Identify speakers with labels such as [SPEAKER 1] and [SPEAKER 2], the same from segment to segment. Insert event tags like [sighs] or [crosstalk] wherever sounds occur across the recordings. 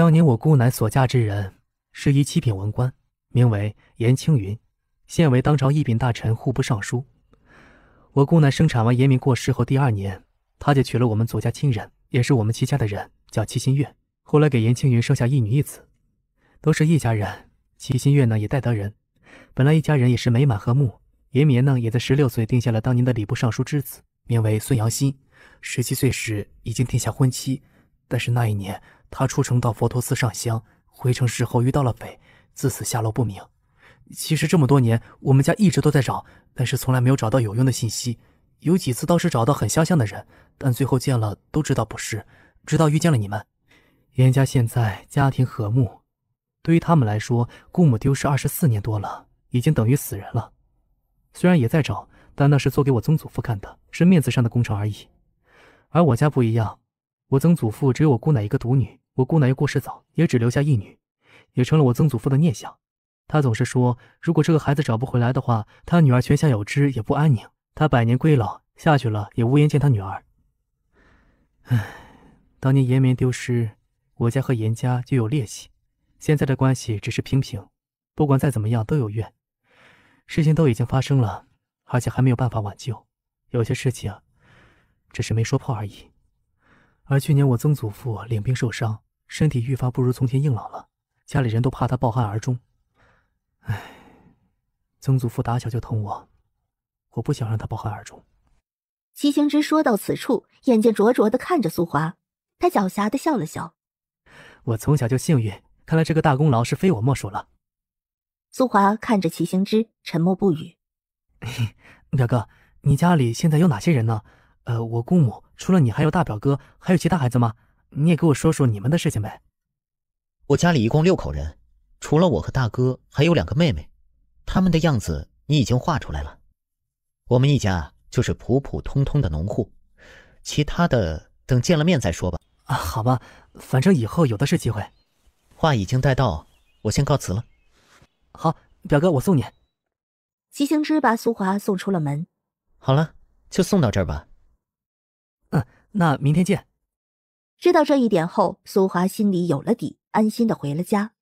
[SPEAKER 1] 当年我姑奶所嫁之人是一七品文官，名为严青云，现为当朝一品大臣、户部尚书。我姑奶生产完严明过世后，第二年他就娶了我们左家亲人，也是我们齐家的人，叫齐新月。后来给严青云生下一女一子，都是一家人。齐新月呢也带得人，本来一家人也是美满和睦。严明呢也在十六岁定下了当年的礼部尚书之子，名为孙阳新，十七岁时已经定下婚期，但是那一年。他出城到佛陀寺上香，回城时候遇到了匪，自此下落不明。其实这么多年，我们家一直都在找，但是从来没有找到有用的信息。有几次倒是找到很相像的人，但最后见了都知道不是。直到遇见了你们，严家现在家庭和睦，对于他们来说，姑母丢失二十四年多了，已经等于死人了。虽然也在找，但那是做给我曾祖父看的，是面子上的工程而已。而我家不一样，我曾祖父只有我姑奶一个独女。我姑奶奶过世早，也只留下一女，也成了我曾祖父的念想。他总是说，如果这个孩子找不回来的话，他女儿泉下有知也不安宁。他百年归老下去了，也无颜见他女儿。唉，当年延绵丢失，我家和严家就有裂隙，现在的关系只是平平。不管再怎么样都有怨，事情都已经发生了，而且还没有办法挽救。有些事情只是没说破而已。而去年我曾祖父领兵受伤。身体愈发不如从前硬朗了，家里人都怕他抱憾而终。唉，曾祖父打小就疼我，我不想让他抱憾而终。
[SPEAKER 2] 齐行之说到此处，眼睛灼灼的看着苏华，他狡黠的笑了笑。
[SPEAKER 1] 我从小就幸运，看来这个大功劳是非我莫属了。
[SPEAKER 2] 苏华看着齐行
[SPEAKER 1] 之，沉默不语。表哥，你家里现在有哪些人呢？呃，我姑母除了你，还有大表哥，还有其他孩子吗？你也给我说说你们的事情呗。我家里一共六口人，除了我和大哥，还有两个妹妹。他
[SPEAKER 3] 们的样子你已经画出来了。我们一家就是普普通通的农户，其他的等见了面再说吧。啊，好吧，反正以后有的是机会。话已经带到，我先告辞了。好，表哥，我送你。
[SPEAKER 2] 齐行之把苏华送出了门。
[SPEAKER 3] 好了，就送到这儿吧。
[SPEAKER 2] 嗯，那明天见。知道这一点后，苏华心里有了底，安心的回了家。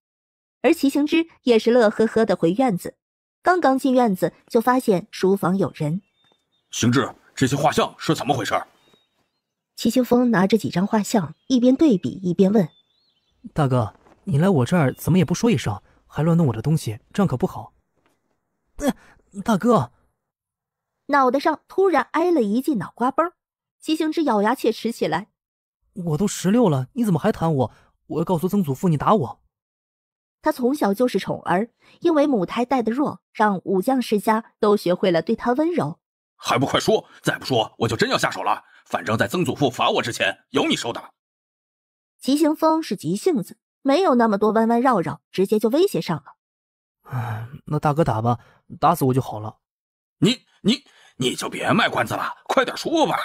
[SPEAKER 2] 而齐行之也是乐呵呵的回院子，刚刚进院子就发现书房有人。
[SPEAKER 4] 行之，这些画像是怎么回
[SPEAKER 1] 事？
[SPEAKER 2] 齐清风拿着几张画像，一边对比一边问：“
[SPEAKER 1] 大哥，你来我这儿怎么也不说一声，还乱弄我的东西，这样可不好。”
[SPEAKER 2] 哎，大哥！脑袋上突然挨了一记脑瓜崩，齐行之咬牙切齿起来。
[SPEAKER 1] 我都十六了，你怎么还谈我？我要告
[SPEAKER 2] 诉曾祖父，你打我。他从小就是宠儿，因为母胎带的弱，让武将世家都学会了对他温柔。
[SPEAKER 4] 还不快说！再不说，我就真要下手了。反正，在曾祖父罚我之前，有你受的。
[SPEAKER 2] 齐行风是急性子，没有那么多弯弯绕绕，直接就威胁上了。那大哥打吧，
[SPEAKER 1] 打死我就好了。你你你就别卖关子了，快点说吧。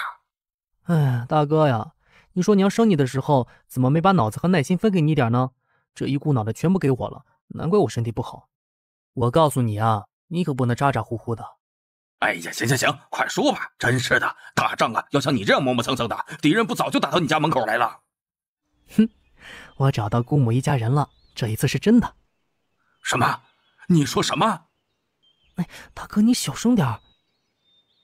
[SPEAKER 1] 哎，大哥呀。你说娘生你的时候，怎么没把脑子和耐心分给你点呢？这一股脑的全部给我了，难怪我身体不好。我告诉你啊，你可不能咋咋呼呼的。
[SPEAKER 4] 哎呀，行行行，快说吧！真是的，打仗啊，要像你这样磨磨蹭蹭的，敌人不早就打到你家门口来了？
[SPEAKER 1] 哼，我找到姑母一家人了，这一次是真的。什么？你说什么？
[SPEAKER 2] 哎，大哥，你小声点儿。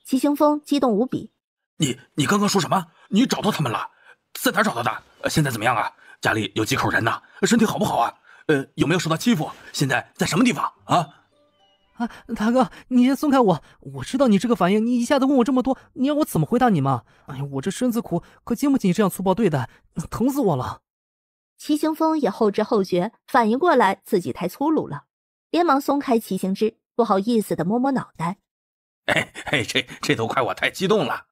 [SPEAKER 2] 齐行风激动无比。
[SPEAKER 1] 你
[SPEAKER 4] 你刚刚说什么？你找到他们了？在哪找到的？现在怎么样啊？家里有几口人呢？身体好不好啊？呃，有没有受到欺负？现在在什么地方啊？
[SPEAKER 1] 啊，大哥，你先松开我！我知道你这个反应，你一下子问我这么多，你让我怎么回答你吗哎呀，我这身子骨可经不起你这样粗暴对待，疼死我了！
[SPEAKER 2] 齐行风也后知后觉，反应过来自己太粗鲁了，连忙松开齐行之，不好意思的摸摸脑袋。
[SPEAKER 4] 哎哎，这这都怪我太激动了。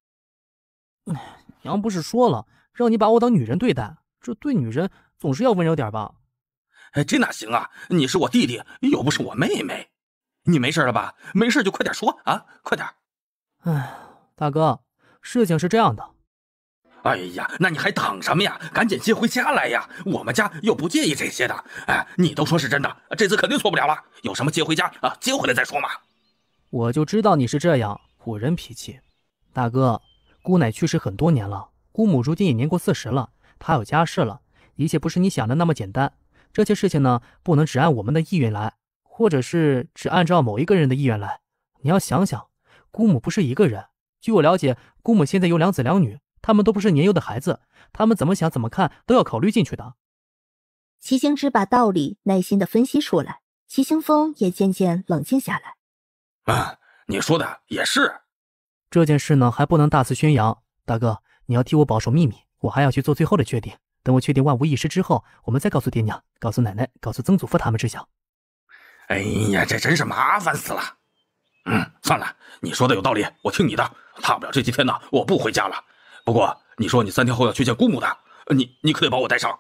[SPEAKER 1] 娘不是说了？让你把我当女人对待，这对女人总是要温柔点吧？
[SPEAKER 4] 哎，这哪行啊！你是我弟弟，又不是我妹妹。你没事了吧？没事就快点说啊，快点！
[SPEAKER 1] 哎，大哥，事情是这样的。
[SPEAKER 4] 哎呀，那你还等什么呀？赶紧接回家来呀！我们家又不介意这些的。哎，你都说是真的，这次肯定错不了了。有什么接回家啊？接回来再说
[SPEAKER 1] 嘛。我就知道你是这样我人脾气。大哥，姑奶去世很多年了。姑母如今也年过四十了，她有家室了，一切不是你想的那么简单。这些事情呢，不能只按我们的意愿来，或者是只按照某一个人的意愿来。你要想想，姑母不是一个人。据我了解，姑母现在有两子两女，他们都不是年幼的孩子，他们怎么想、怎么看，都要考虑进去的。
[SPEAKER 2] 齐行之把道理耐心的分析出来，齐行风也渐渐冷静下
[SPEAKER 1] 来。啊，你说的也是。这件事呢，还不能大肆宣扬，大哥。你要替我保守秘密，我还要去做最后的决定。等我确定万无一失之后，我们再告诉爹娘，告诉奶奶，告诉曾祖父他们知晓。
[SPEAKER 4] 哎呀，这真是麻烦死了！嗯，算了，你说的有道理，我听你的。大不了这几天呢，我不回家了。不过你说你三天后要去见姑母的，你你可得把我带上。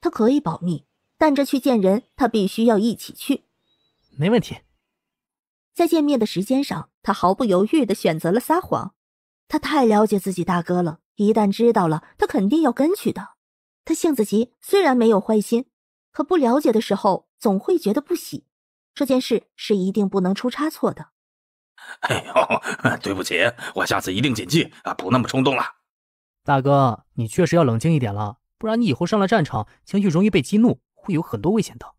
[SPEAKER 2] 他可以保密，但这去见人，他必须要一起去。没问题。在见面的时间上，他毫不犹豫地选择了撒谎。他太了解自己大哥了，一旦知道了，他肯定要跟去的。他性子急，虽然没有坏心，可不了解的时候总会觉得不喜。这件事是一定不能出差错的。
[SPEAKER 4] 哎呦，对不起，我下次一定谨记啊，不
[SPEAKER 1] 那么冲动了。大哥，你确实要冷静一点了，不然你以后上了战场，情绪
[SPEAKER 2] 容易被激怒，会有很多危险的。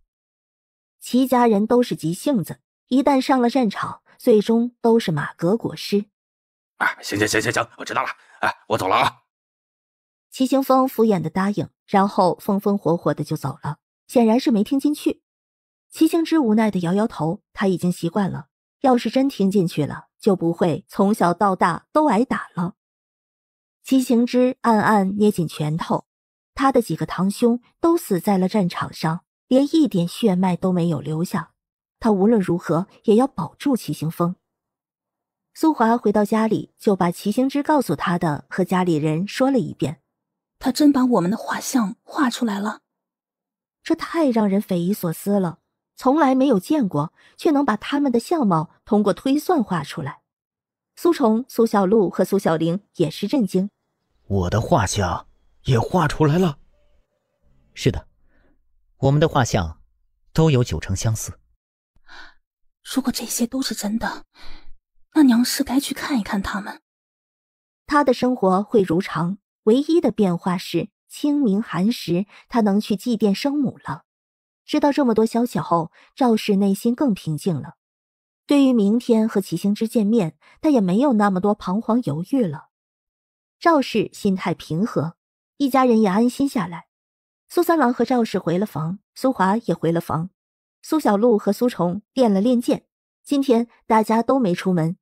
[SPEAKER 2] 齐家人都是急性子，一旦上了战场，最终都是马革裹尸。
[SPEAKER 4] 啊，行行行行行，我知道了。哎，我走了啊。
[SPEAKER 2] 齐行风敷衍的答应，然后风风火火的就走了，显然是没听进去。齐行之无奈的摇摇头，他已经习惯了。要是真听进去了，就不会从小到大都挨打了。齐行之暗暗捏紧拳头，他的几个堂兄都死在了战场上，连一点血脉都没有留下。他无论如何也要保住齐行风。苏华回到家里，就把齐行之告诉他的和家里人说了一遍。他真把我们的画像画出来了，这太让人匪夷所思了！从来没有见过，却能把他们的相貌通过推算画出来。苏重、苏小璐和苏小玲也是震惊。
[SPEAKER 3] 我的画像也画出来了。是的，我们的画像都有九成相似。
[SPEAKER 5] 如果这些都是真的。大娘是该去看一看他们。
[SPEAKER 2] 他的生活会如常，唯一的变化是清明寒食，他能去祭奠生母了。知道这么多消息后，赵氏内心更平静了。对于明天和齐星之见面，他也没有那么多彷徨犹豫了。赵氏心态平和，一家人也安心下来。苏三郎和赵氏回了房，苏华也回了房，苏小璐和苏虫练了练剑。今天大家都没出门。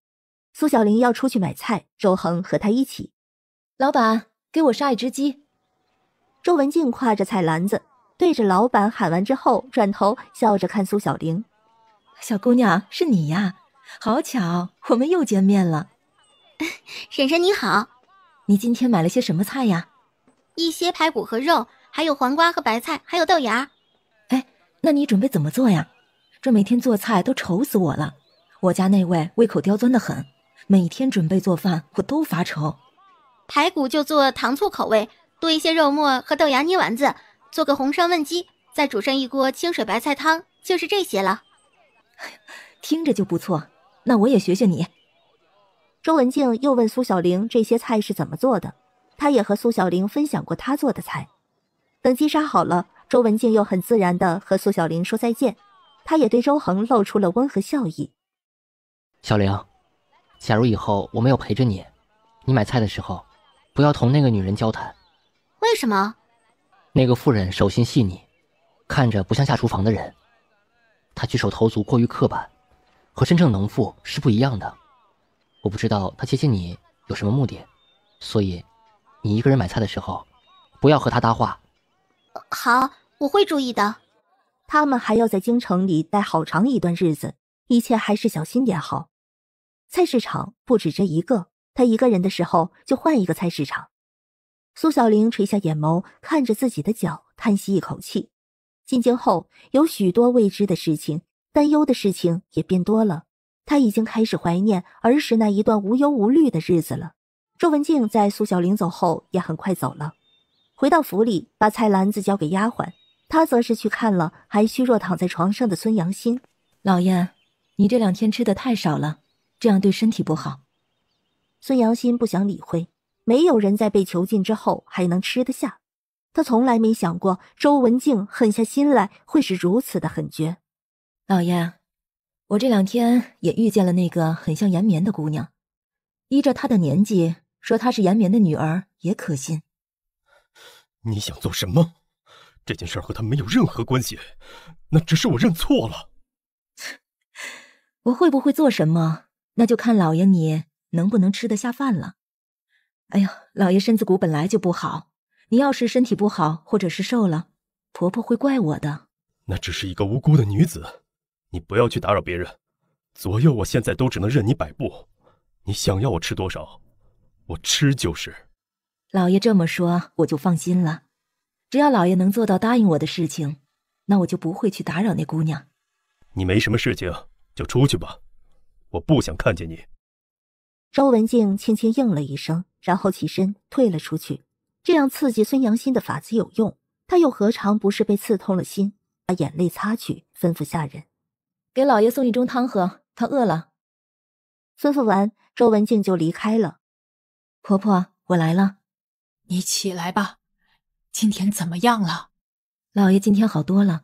[SPEAKER 2] 苏小玲要出去买菜，周恒和她一起。老板，给我杀一只鸡。周文静挎着菜篮子，对着老板喊完之后，转头笑着看苏小玲：“小姑娘，是你呀，好巧，我们又见面了。[laughs] 婶婶你好，你今天买了些什么菜呀？一些排骨和肉，还有黄瓜和白菜，还有豆芽。哎，那你准备怎么做呀？这每天做菜都愁死我了，我家那位胃口刁钻的很。”每天准备做饭，我都发愁。排骨就做糖醋口味，多一些肉末和豆芽泥丸子，做个红烧焖鸡，再煮上一锅清水白菜汤，就是这些了。[laughs] 听着就不错，那我也学学你。周文静又问苏小玲这些菜是怎么做的，她也和苏小玲分享过她做的菜。等鸡杀好了，周文静又很自然的和苏小玲说再见，她也对周恒露出了温和笑意。
[SPEAKER 6] 小玲。假如以后我没有陪着你，你买菜的时候，不要同那个女人交谈。为什么？那个妇人手心细腻，看着不像下厨房的人。她举手投足过于刻板，和真正的农妇是不一样的。我不知道她接近你有什么目的，所以，你一个人买菜的时候，不要和她搭话。
[SPEAKER 2] 好，我会注意的。他们还要在京城里待好长一段日子，一切还是小心点好。菜市场不止这一个，他一个人的时候就换一个菜市场。苏小玲垂下眼眸，看着自己的脚，叹息一口气。进京后有许多未知的事情，担忧的事情也变多了。她已经开始怀念儿时那一段无忧无虑的日子了。周文静在苏小玲走后也很快走了，回到府里把菜篮子交给丫鬟，她则是去看了还虚弱躺在床上的孙杨新。老爷，你这两天吃的太少了。这样对身体不好。孙杨心不想理会，没有人在被囚禁之后还能吃得下。他从来没想过周文静狠下心来会是如此的狠绝。老爷，我这两天也遇见了那个很像延绵的姑娘，依着她的年纪，说她是
[SPEAKER 7] 延绵的女儿也可信。
[SPEAKER 8] 你想做什么？这件事和他没有任何关系，那只是我认错了。
[SPEAKER 2] 我会不会做什么？那就看老爷你能不能吃得下饭了。哎呀，老爷身子骨本来就不好，你要是身体不好或者是瘦了，婆婆会怪我的。
[SPEAKER 8] 那只是一个无辜的女子，你不要去打扰别人。左右我现在都只能任你摆布，你想要我吃多少，我吃就
[SPEAKER 2] 是。老爷这么说，我就放心了。只要老爷能做到答应我的事情，那我就不会去打扰那姑娘。
[SPEAKER 8] 你没什么事情，就出去吧。我不想看见你。
[SPEAKER 2] 周文静轻轻应了一声，然后起身退了出去。这样刺激孙杨新的法子有用，他又何尝不是被刺痛了心？把眼泪擦去，吩咐下人给老爷送一盅汤喝，他饿了。吩咐完，周文静就离开了。婆婆，我来了。你起来吧。今天怎么样了？老爷今天好多了。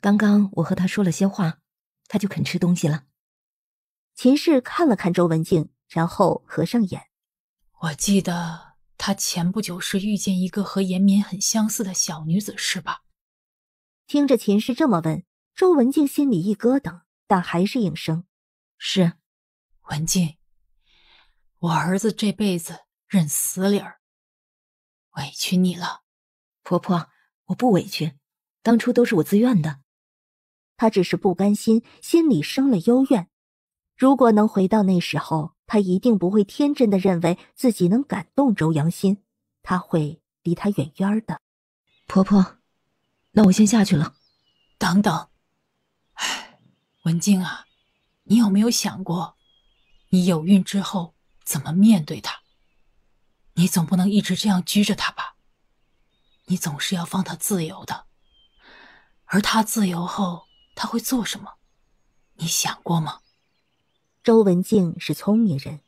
[SPEAKER 2] 刚刚我和他说了些话，他就肯吃东西了。秦氏看了看周文静，然后合上眼。我记得
[SPEAKER 5] 他前不久是遇见一个和延绵很相似的小女子，是吧？
[SPEAKER 2] 听着秦氏这么问，周文静心里一咯噔，但还是应声：“
[SPEAKER 7] 是，文静，我儿子这辈子认死理儿，委屈你了，婆婆，我不委屈，
[SPEAKER 2] 当初都是我自愿的。他只是不甘心，心里生了幽怨。”如果能回到那时候，他一定不会天真的认为自己能感动周扬新，他会离他远远的。婆婆，那我先下去了。等等，哎，文静啊，你有
[SPEAKER 5] 没有想过，你有孕之后怎么面对他？你总不能一直这样拘着他吧？你总是要放他自由的，
[SPEAKER 2] 而他自由后他会做什么？你想过吗？周文静是聪明人，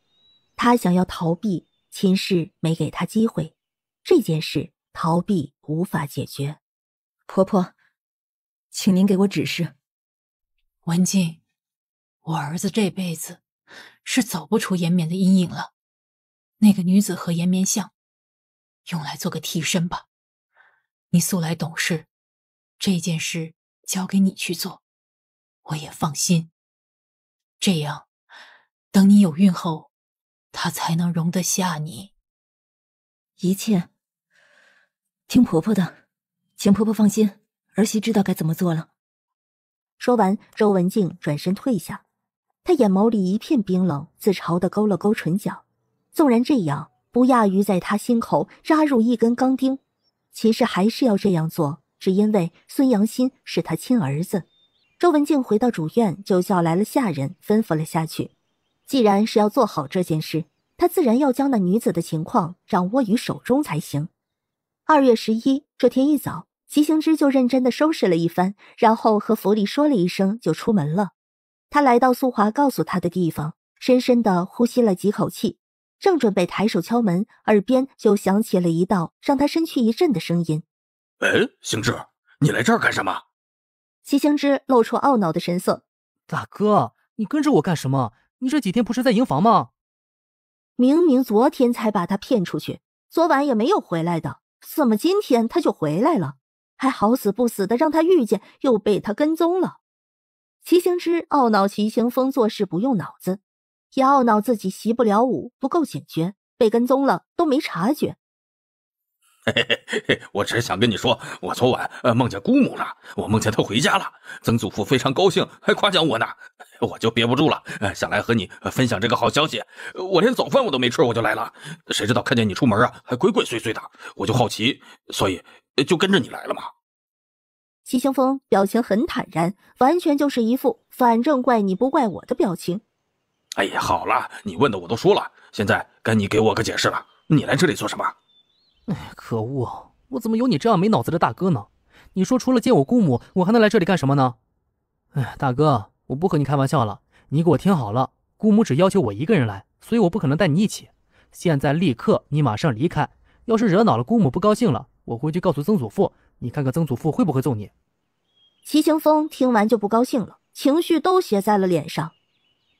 [SPEAKER 2] 她想要逃避，秦氏没给她机会。这件事逃避无法解决，婆婆，请您给我指示。文静，我儿
[SPEAKER 5] 子这辈子是走不出延绵的阴影了。那个女子和延绵
[SPEAKER 7] 像，用来做个替身吧。你素来懂事，这件事交给你去做，我也放心。
[SPEAKER 5] 这样。等你有孕后，他才能容得下你。
[SPEAKER 2] 一切听婆婆的，请婆婆放心，儿媳知道该怎么做了。说完，周文静转身退下，她眼眸里一片冰冷，自嘲的勾了勾唇角。纵然这样，不亚于在她心口扎入一根钢钉。其实还是要这样做，只因为孙杨新是他亲儿子。周文静回到主院，就叫来了下人，吩咐了下去。既然是要做好这件事，他自然要将那女子的情况掌握于手中才行。二月十一这天一早，齐行之就认真的收拾了一番，然后和府里说了一声就出门了。他来到素华告诉他的地方，深深的呼吸了几口气，正准备抬手敲门，耳边就响起了一道让他身躯一震的声音：“
[SPEAKER 9] 哎，行之，你来这儿干什么？”
[SPEAKER 2] 齐行之露出懊恼的神色：“大哥，你跟着我干什么？”你这几天不是在营房吗？明明昨天才把他骗出去，昨晚也没有回来的，怎么今天他就回来了？还好死不死的让他遇见，又被他跟踪了。齐行之懊恼齐行风做事不用脑子，也懊恼自己习不了武，不够警觉，被跟踪了都没察觉。
[SPEAKER 4] 嘿嘿嘿嘿，我只是想跟你说，我昨晚呃梦见姑母了，我梦见她回家了，曾祖父非常高兴，还夸奖我呢，[laughs] 我就憋不住了，想来和你分享这个好消息。我连早饭我都没吃，我就来了，谁知道看见你出门啊，还鬼鬼祟祟的，我就好奇，所以就跟着你来了嘛。
[SPEAKER 2] 齐星风表情很坦然，完全就是一副反正怪你不怪我的表情。
[SPEAKER 4] 哎呀，好了，你问的我都说了，现在该你给我个解释了，你来这里做什么？
[SPEAKER 1] 哎，可恶！我怎么有你这样没脑子的大哥呢？你说除了见我姑母，我还能来这里干什么呢？哎，大哥，我不和你开玩笑了，你给我听好了。姑母只要求我一个人来，所以我不可能带你一起。现在立刻，你马上离开。要是惹恼了姑母不高兴了，我回去告诉曾祖父，你看看曾祖父会不会揍你。
[SPEAKER 2] 齐行风听完就不高兴了，情绪都写在了脸上。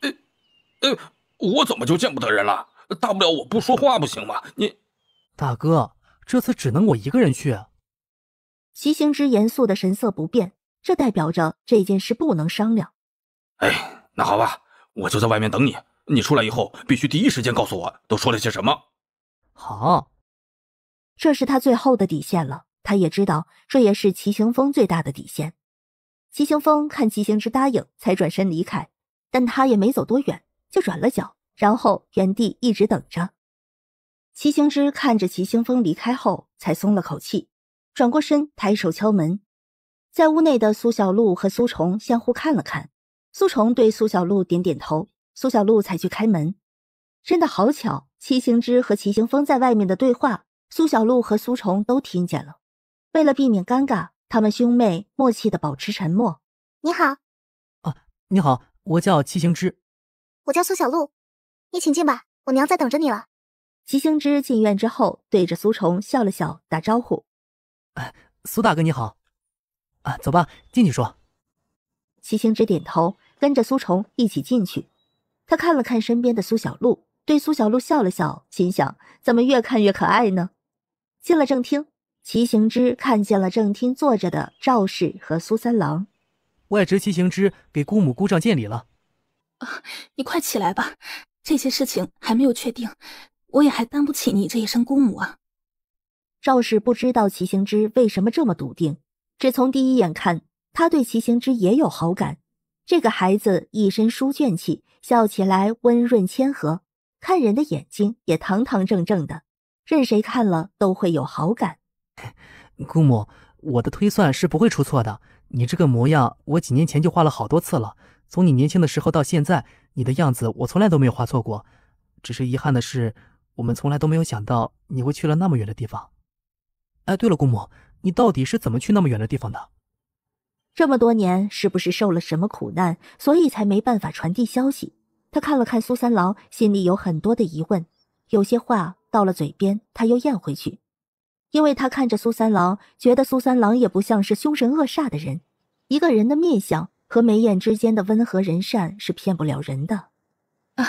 [SPEAKER 2] 哎，
[SPEAKER 4] 哎，我怎么就见不得人了？大不了我不说话不行吗？你，
[SPEAKER 1] 大哥。这次只能我一个人去。
[SPEAKER 2] 齐行之严肃的神色不变，这代表着这件事不能商量。
[SPEAKER 1] 哎，那好吧，
[SPEAKER 4] 我就在外面等你。你出来以后必须第一时间告诉我都说了些什么。
[SPEAKER 2] 好，这是他最后的底线了。他也知道这也是齐行风最大的底线。齐行风看齐行之答应，才转身离开。但他也没走多远，就软了脚，然后原地一直等着。齐行之看着齐行风离开后，才松了口气，转过身抬手敲门。在屋内的苏小璐和苏重相互看了看，苏重对苏小璐点点头，苏小璐才去开门。真的好巧，齐行之和齐行风在外面的对话，苏小璐和苏重都听见了。为了避免尴尬，他们兄妹默契的保持沉默。你好。
[SPEAKER 1] 哦，你好，我叫齐行之，
[SPEAKER 7] 我
[SPEAKER 2] 叫苏小璐，你请进吧，我娘在等着你了。齐行之进院之后，对着苏重笑了笑，打招呼：“啊，苏大哥你好。啊，走吧，进去说。”齐行之点头，跟着苏重一起进去。他看了看身边的苏小璐，对苏小璐笑了笑，心想：怎么越看越可爱呢？进了正厅，齐行之看见了正厅坐着的赵氏和苏三郎。
[SPEAKER 1] 外侄齐行之给姑母姑丈见礼了。
[SPEAKER 5] 啊，你快起来吧，这些事情还没有确定。我也还担不起你这一身
[SPEAKER 2] 姑母啊！赵氏不知道齐行之为什么这么笃定，只从第一眼看，他对齐行之也有好感。这个孩子一身书卷气，笑起来温润谦和，看人的眼睛也堂堂正正的，任谁看了都会有好感。
[SPEAKER 1] 姑 [laughs] 母，我的推算是不会出错的。你这个模样，我几年前就画了好多次了。从你年轻的时候到现在，你的样子我从来都没有画错过。只是遗憾的是。我们从来都没有想到你会去了那么远的地方。哎，对了，姑母，你到底是怎么去那么远的地方的？
[SPEAKER 2] 这么多年，是不是受了什么苦难，所以才没办法传递消息？他看了看苏三郎，心里有很多的疑问，有些话到了嘴边，他又咽回去，因为他看着苏三郎，觉得苏三郎也不像是凶神恶煞的人。一个人的面相和眉眼之间的温和仁善是骗不了人的。啊，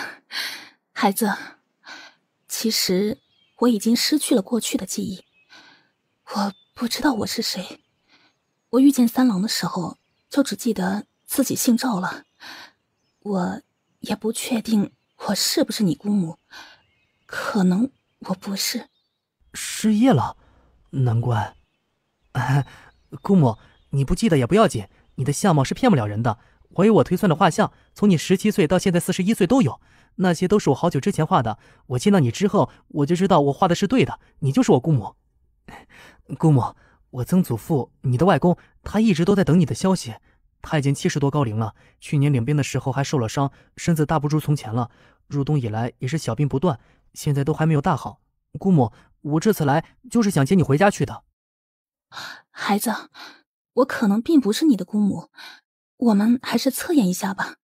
[SPEAKER 2] 孩子。其实我已经
[SPEAKER 5] 失去了过去的记忆，我不知道我是谁。我遇见三郎的时候，就只记得自己姓赵了。我也不确定我是不是你姑母，可能我不是。失业了，难
[SPEAKER 1] 怪。[laughs] 姑母，你不记得也不要紧，你的相貌是骗不了人的。我有我推算的画像，从你十七岁到现在四十一岁都有。那些都是我好久之前画的。我见到你之后，我就知道我画的是对的。你就是我姑母，[laughs] 姑母，我曾祖父，你的外公，他一直都在等你的消息。他已经七十多高龄了，去年领兵的时候还受了伤，身子大不如从前了。入冬以来也是小病不断，现在都还没有大好。姑母，我这次来就是想接你回家去的。
[SPEAKER 5] 孩子，我可
[SPEAKER 2] 能并不是你的姑母，我们还是测验一下吧。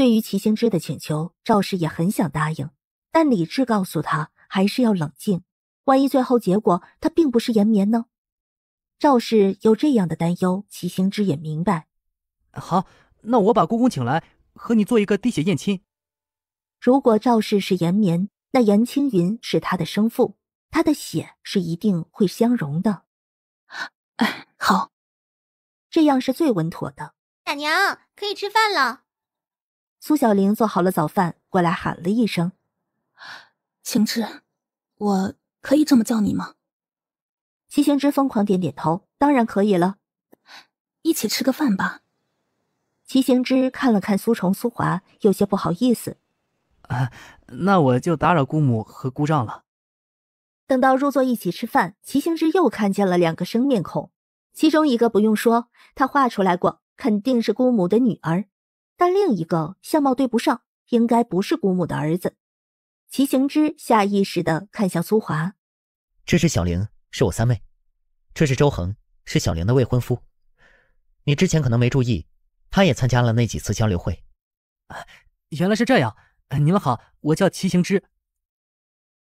[SPEAKER 2] 对于齐行之的请求，赵氏也很想答应，但理智告诉他还是要冷静。万一最后结果他并不是延绵呢？赵氏有这样的担忧，齐行之也明白。好，那我把公公请来，和你做一个滴血验亲。如果赵氏是延绵，那颜青云是他的生父，他的血是一定会相融的。哎，好，这样是最稳妥的。
[SPEAKER 10] 大娘，可以吃饭了。
[SPEAKER 2] 苏小玲做好了早饭，过来喊了一声：“晴之，我可以这么叫你吗？”齐行之疯狂点点头：“当然可以了，一起吃个饭吧。”齐行之看了看苏重、苏华，有些不好意思：“
[SPEAKER 1] 啊，那我就打扰姑
[SPEAKER 2] 母和姑丈了。”等到入座一起吃饭，齐行之又看见了两个生面孔，其中一个不用说，他画出来过，肯定是姑母的女儿。但另一个相貌对不上，应该不是姑母的儿子。齐行之下意识地看向苏华，
[SPEAKER 3] 这是小玲，是我三妹。这是周恒，是小玲的未婚夫。你之前可能没注意，他也参加了那几次交流会。
[SPEAKER 1] 原来是这样，你们好，我叫齐行之，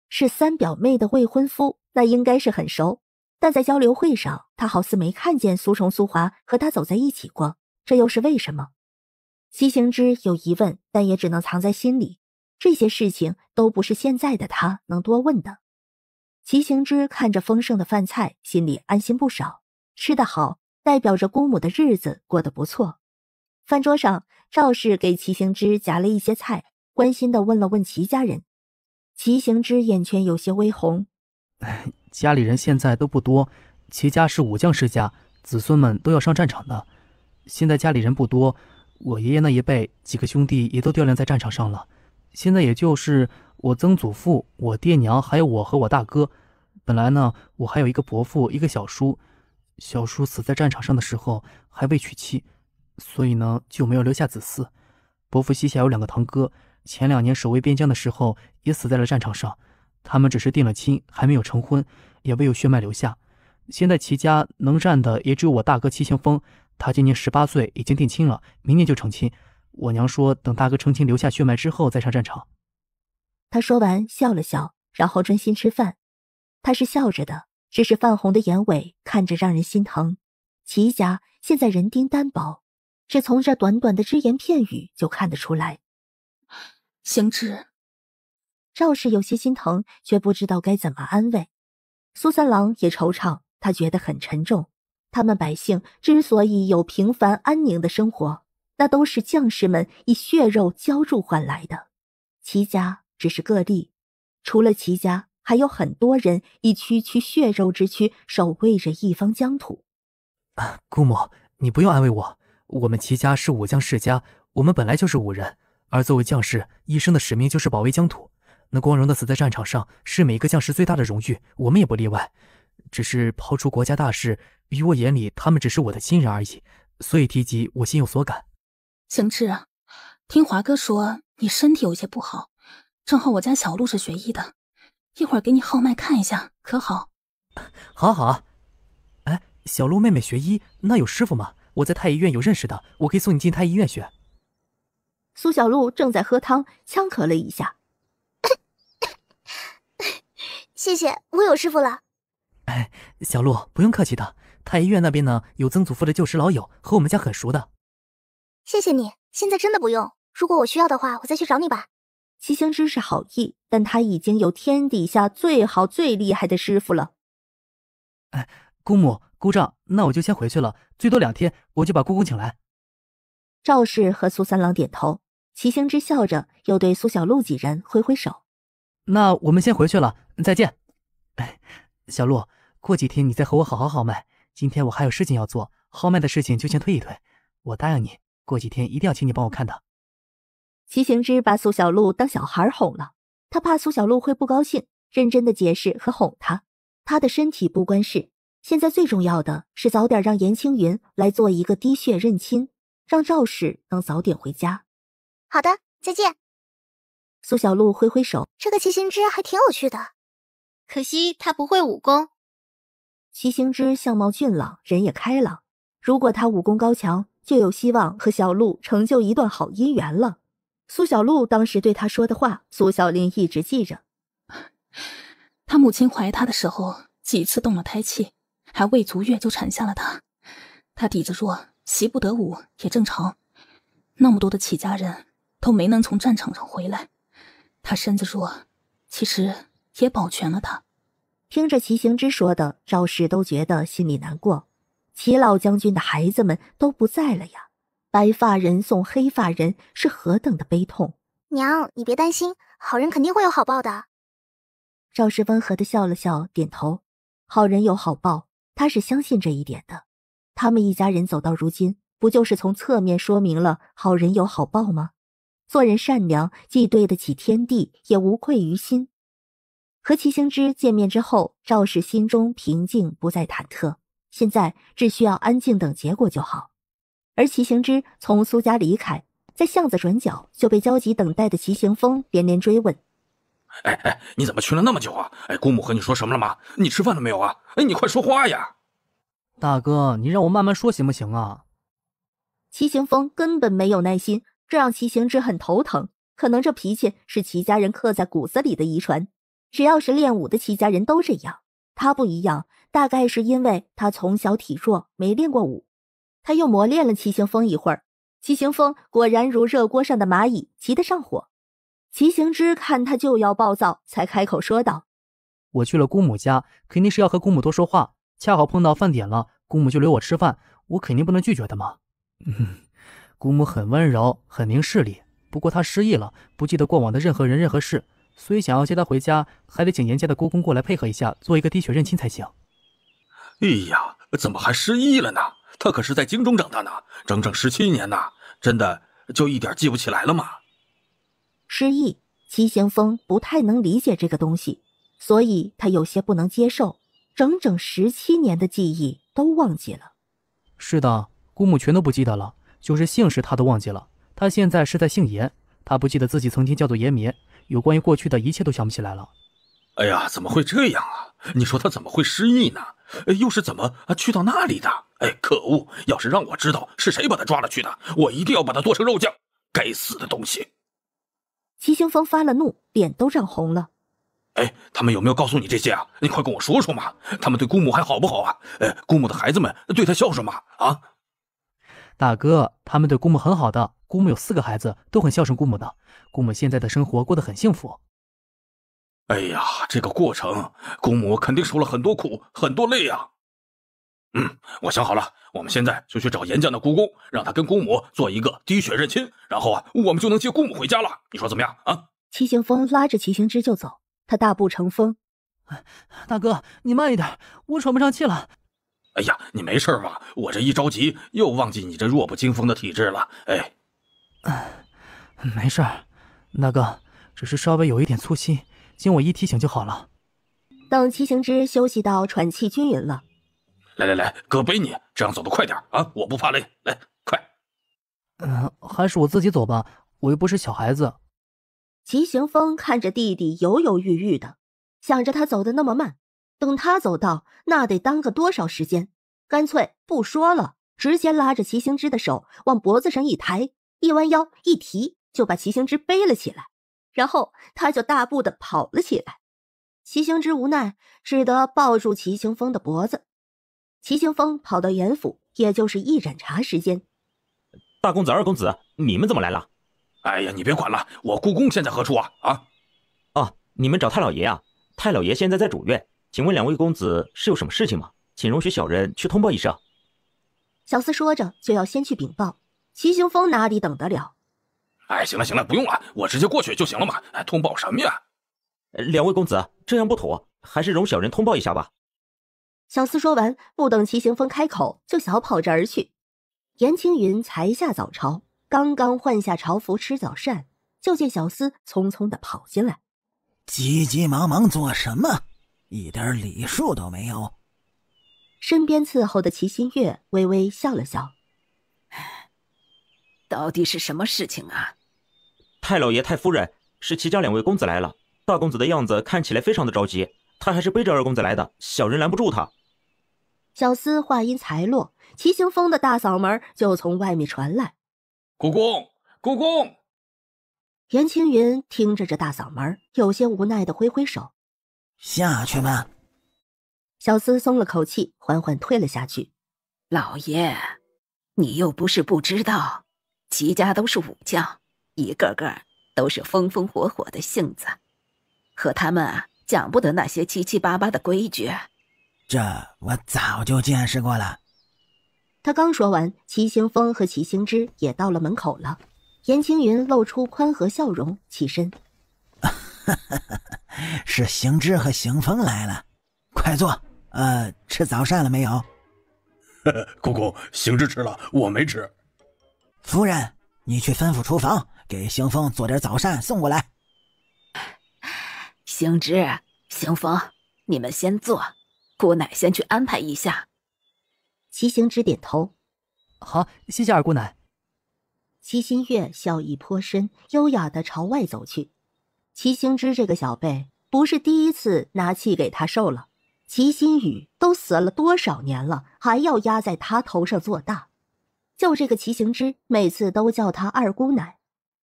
[SPEAKER 2] 是三表妹的未婚夫，那应该是很熟。但在交流会上，他好似没看见苏重、苏华和他走在一起过，这又是为什么？齐行之有疑问，但也只能藏在心里。这些事情都不是现在的他能多问的。齐行之看着丰盛的饭菜，心里安心不少。吃得好，代表着姑母的日子过得不错。饭桌上，赵氏给齐行之夹了一些菜，关心的问了问齐家人。齐行之眼圈有些微红：“
[SPEAKER 1] 家里人现在都不多，齐家是武将世家，子孙们都要上战场的，现在家里人不多。”我爷爷那一辈几个兄弟也都掉连在战场上了，现在也就是我曾祖父、我爹娘，还有我和我大哥。本来呢，我还有一个伯父、一个小叔，小叔死在战场上的时候还未娶妻，所以呢就没有留下子嗣。伯父膝下有两个堂哥，前两年守卫边疆的时候也死在了战场上，他们只是定了亲，还没有成婚，也未有血脉留下。现在齐家能战的也只有我大哥齐行锋。他今年十八岁，已经定亲了，明年就成亲。我娘说，等大哥成亲留下血脉之后，再上战场。
[SPEAKER 2] 他说完笑了笑，然后专心吃饭。他是笑着的，只是泛红的眼尾看着让人心疼。齐家现在人丁单薄，只从这短短的只言片语就看得出来。行知，赵氏有些心疼，却不知道该怎么安慰。苏三郎也惆怅，他觉得很沉重。他们百姓之所以有平凡安宁的生活，那都是将士们以血肉浇筑换来的。齐家只是个例，除了齐家，还有很多人以区区血肉之躯守卫着一方疆土。
[SPEAKER 1] 姑母，你不用安慰我，我们齐家是武将世家，我们本来就是武人。而作为将士，一生的使命就是保卫疆土，能光荣的死在战场上，是每一个将士最大的荣誉，我们也不例外。只是抛出国家大事于我眼里，他们只是我的亲人而已，所以提及我心有所感。
[SPEAKER 5] 行痴啊，听华哥说你身体有些不好，正好我家小鹿是学医的，一会儿给你号脉看一下，可好？
[SPEAKER 1] [laughs] 好好。哎，小鹿妹妹学医那有师傅吗？我在太医院有认识的，我可以送你进太医院学。
[SPEAKER 2] 苏小璐正在喝汤，呛咳了一下，[coughs] 谢谢，我有师傅了。
[SPEAKER 1] 哎，小鹿，不用客气的。太医院那边呢，有曾祖父的旧时老友，和我们家很熟的。
[SPEAKER 2] 谢谢你，现在真的不用。如果我需要的话，我再去找你吧。齐行之是好意，但他已经有天底下最好最厉害的师傅了。
[SPEAKER 1] 哎，姑母、姑丈，那我就先回去了。最多两天，我就把姑姑请来。
[SPEAKER 2] 赵氏和苏三郎点头，齐行之笑着又对苏小璐几人挥挥手。那
[SPEAKER 1] 我们先回去了，再见。哎，小鹿。过几天你再和我好好号脉，今天我还有事情要做，号脉的事情就先推一推。我答应你，过几天一定要请你帮我看的。
[SPEAKER 2] 齐行之把苏小璐当小孩哄了，他怕苏小璐会不高兴，认真的解释和哄她。他的身体不关事，现在最重要的是早点让颜青云来做一个滴血认亲，让赵氏能早点回家。好的，再见。苏小璐挥挥手，
[SPEAKER 10] 这个齐行之还挺有趣的，可
[SPEAKER 2] 惜他不会武功。齐行之相貌俊朗，人也开朗。如果他武功高强，就有希望和小鹿成就一段好姻缘了。苏小鹿当时对他说的话，苏小林一直记着。他母
[SPEAKER 5] 亲怀他的时候，几次动了胎气，还未足月就产下了他。他底子弱，习不得武也正常。那么多的齐家人都没能
[SPEAKER 2] 从战场上回来，他身子弱，其实也保全了他。听着齐行之说的，赵氏都觉得心里难过。齐老将军的孩子们都不在了呀，白发人送黑发人是何等的悲痛。
[SPEAKER 10] 娘，你别担心，好人肯定会有好报的。
[SPEAKER 2] 赵氏温和的笑了笑，点头。好人有好报，她是相信这一点的。他们一家人走到如今，不就是从侧面说明了好人有好报吗？做人善良，既对得起天地，也无愧于心。和齐行之见面之后，赵氏心中平静，不再忐忑。现在只需要安静等结果就好。而齐行之从苏家离开，在巷子转角就被焦急等待的齐行风连连追问：“
[SPEAKER 4] 哎哎，你怎么去了那么久啊？哎，姑母和你说什么了吗？你吃饭了没有啊？哎，你快说话呀！”
[SPEAKER 2] 大哥，你让我慢慢说行不行啊？齐行风根本没有耐心，这让齐行之很头疼。可能这脾气是齐家人刻在骨子里的遗传。只要是练武的齐家人都这样，他不一样，大概是因为他从小体弱，没练过武。他又磨练了齐行风一会儿，齐行风果然如热锅上的蚂蚁，急得上火。齐行之看他就要暴躁，才开口说道：“
[SPEAKER 1] 我去了姑母家，肯定是要和姑母多说话。恰好碰到饭点了，姑母就留我吃饭，我肯定不能拒绝的嘛。姑母很温柔，很明事理，不过她失忆了，不记得过往的任何人、任何事。”所以想要接他回家，还得请严家的姑公过来配合一下，做一个滴血认亲才行。
[SPEAKER 4] 哎呀，怎么还失忆了呢？他可是在京中长大呢，整整十七年呢，真的就一点记不起来了吗？
[SPEAKER 2] 失忆，齐行风不太能理解这个东西，所以他有些不能接受，整整十七年的记忆都忘记了。是
[SPEAKER 1] 的，姑母全都不记得了，就是姓氏他都忘记了。他现在是在姓严，他不记得自己曾经叫做严明。有关于过去的一切都想不起来了。
[SPEAKER 4] 哎呀，怎么会这样啊？你说他怎么会失忆呢？又是怎么去到那里的？哎，可恶！要是让我知道是谁把他抓了去的，我一定要把他剁成肉酱！该死的东西！
[SPEAKER 2] 齐星峰发了怒，脸都涨红了。
[SPEAKER 4] 哎，他们有没有告诉你这些啊？你快跟我说说嘛！他们对姑母还好不好啊？哎，姑母的孩子们对他孝顺吗？
[SPEAKER 1] 啊？大哥，他们对姑母很好的。姑母有四个孩子，都很孝顺姑母的。姑母现在的生活过得很幸福。
[SPEAKER 4] 哎呀，这个过程姑母肯定受了很多苦，很多累呀。嗯，我想好了，我们现在就去找岩浆的姑公，让他跟姑母做一个滴血认亲，然后啊，我们就能接姑母回家了。你说怎么样啊？
[SPEAKER 2] 齐行风拉着齐行之就走，他大步成风。大哥，你慢一点，我喘不上气了。
[SPEAKER 4] 哎呀，你没事吧？我这一着急又忘记你这弱不禁风的体质了。哎。
[SPEAKER 1] 嗯，没事儿，大哥，只是稍微有一点粗心，经我一提醒就好了。
[SPEAKER 2] 等齐行之休息到喘气均匀了，
[SPEAKER 4] 来来来，哥背你，这样走的快点啊！我不怕累，来，快。
[SPEAKER 2] 嗯，还是我自己走吧，我又不是小孩子。齐行风看着弟弟犹犹豫豫的，想着他走的那么慢，等他走到那得耽搁多少时间，干脆不说了，直接拉着齐行之的手往脖子上一抬。一弯腰，一提就把齐行之背了起来，然后他就大步的跑了起来。齐行之无奈，只得抱住齐行风的脖子。齐行风跑到严府，也就是一盏茶时间。
[SPEAKER 4] 大公子、二公子，你们怎么来了？哎呀，你别管了，我故宫现在何处啊？啊？哦，你们找太老爷啊？太老爷现在在主院，请问两位公子是有什么事情吗？请容许小人去通报一声。
[SPEAKER 2] 小厮说着就要先去禀报。齐行风哪里等得了？
[SPEAKER 4] 哎，行了行了，不用了，我直接过去就行了嘛。哎，通报什么呀？两位公子，这样不妥，还是容小人通报一下吧。
[SPEAKER 2] 小厮说完，不等齐行风开口，就小跑着而去。严青云才下早朝，刚刚换下朝服吃早膳，就见小厮匆匆的跑进来，
[SPEAKER 9] 急急忙忙做什么？一点礼数都没有。
[SPEAKER 2] 身边伺候的齐心月微微笑
[SPEAKER 7] 了笑。到底是什么事情啊？
[SPEAKER 2] 太
[SPEAKER 4] 老爷、太夫人，是齐家两位公子来了。大公子的样子看起来非常的着急，他还是背着二公子来的，小人拦不住他。
[SPEAKER 2] 小厮话音才落，齐行风的大嗓门就从外面传来：“姑宫，姑宫！”严青云听着这大嗓门，有些无奈的挥挥手：“下去吧。”小厮松了口气，缓缓退了下去。老爷，
[SPEAKER 7] 你又不是不知道。齐家都是武将，一个个都是风风火火的性子，和他们啊讲不得那些七七八八的规
[SPEAKER 9] 矩。这我早就见识过了。
[SPEAKER 7] 他刚
[SPEAKER 2] 说完，齐行风和齐行之也到了门口了。严青云露出宽和
[SPEAKER 9] 笑容，起身：[laughs] “是行之和行风来了，快坐。呃，吃早膳了没有？”“
[SPEAKER 4] 姑 [laughs] 姑，行之吃了，我没吃。”
[SPEAKER 9] 夫人，你去吩咐厨房给行风做点早膳送过来。行 [sighs] 知，行风，你
[SPEAKER 7] 们先坐，姑奶先去安排一下。齐行之点头，
[SPEAKER 2] 好，谢谢二姑奶。齐新月笑意颇深，优雅的朝外走去。齐行之这个小辈不是第一次拿气给他受了。齐新宇都死了多少年了，还要压在他头上做大。就这个齐行之，每次都叫他二姑奶，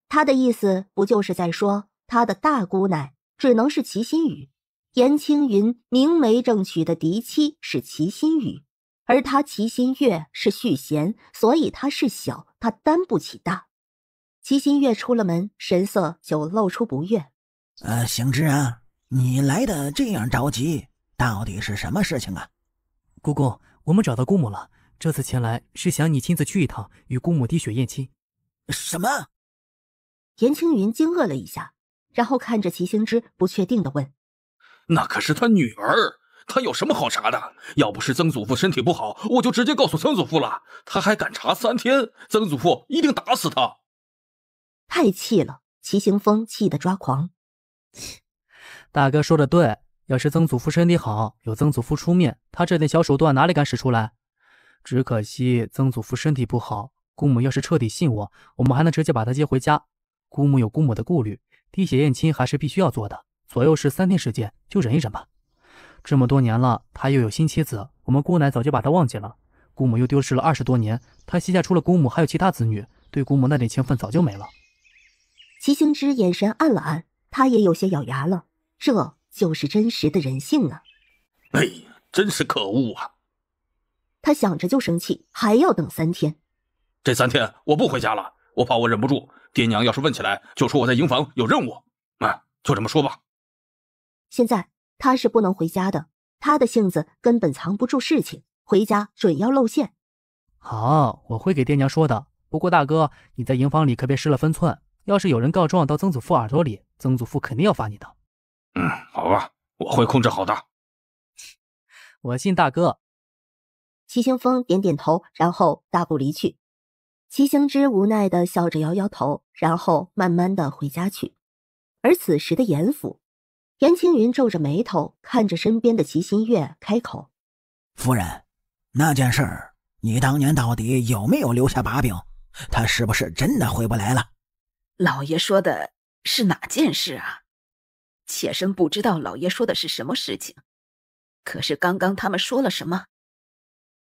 [SPEAKER 2] 他的意思不就是在说他的大姑奶只能是齐心宇，严青云明媒正娶的嫡妻是齐心宇，而他齐心月是续弦，所以他是小，他担不起大。齐心月出了门，神色就露出不
[SPEAKER 7] 悦。
[SPEAKER 9] 呃，行之啊，你来的这样着急，
[SPEAKER 1] 到底是什么事情啊？姑姑，我们找到姑母了。这次前来是
[SPEAKER 2] 想你亲自去一趟，与姑母滴血验亲。什么？颜青云惊愕了一下，然后看着齐行之，不确定的问：“
[SPEAKER 4] 那可是他女儿，他有什么好查的？要不是曾祖父身体不好，我就直接告诉曾祖父了。他还敢查三天？曾祖父一定打死他！
[SPEAKER 2] 太气了！齐行风气得抓狂。大哥说的对，要是曾祖父身
[SPEAKER 1] 体好，有曾祖父出面，他这点小手段哪里敢使出来？”只可惜曾祖父身体不好，姑母要是彻底信我，我们还能直接把他接回家。姑母有姑母的顾虑，滴血验亲还是必须要做的。左右是三天时间，就忍一忍吧。这么多年了，他又有新妻子，我们姑奶早就把他忘记了。姑母又丢失了二十多年，他膝下除了姑母，还有其他子女，对姑母那点情分早就没了。
[SPEAKER 2] 齐行之眼神暗了暗，他也有些咬牙了。这就是真实的人性啊！
[SPEAKER 4] 哎呀，真是可恶啊！
[SPEAKER 2] 他想着就生气，还要等三天。
[SPEAKER 4] 这三天我不回家了，我怕我忍不住。爹娘要是问起来，就说我在营房有任务。嗯，就这么说吧。
[SPEAKER 2] 现在他是不能回家的，他的性子根本藏不住事情，回家准要露馅。
[SPEAKER 1] 好，我会给爹娘说的。不过大哥，你在营房里可别失了分寸，要是有人告状到曾祖父耳朵里，曾祖父肯定要罚你的。
[SPEAKER 4] 嗯，好吧，我会控制好的。
[SPEAKER 2] [laughs] 我信大哥。齐行风点点头，然后大步离去。齐行之无奈地笑着摇摇头，然后慢慢地回家去。而此时的严府，严青云皱着眉头看着身边
[SPEAKER 9] 的齐新月，开口：“夫人，那件事儿，你当年到底有没有留下把柄？他是不是真的回不来了？”
[SPEAKER 7] 老爷说的是哪件事啊？妾身不知道老爷说的是什么事情，可是刚刚他们说了什么？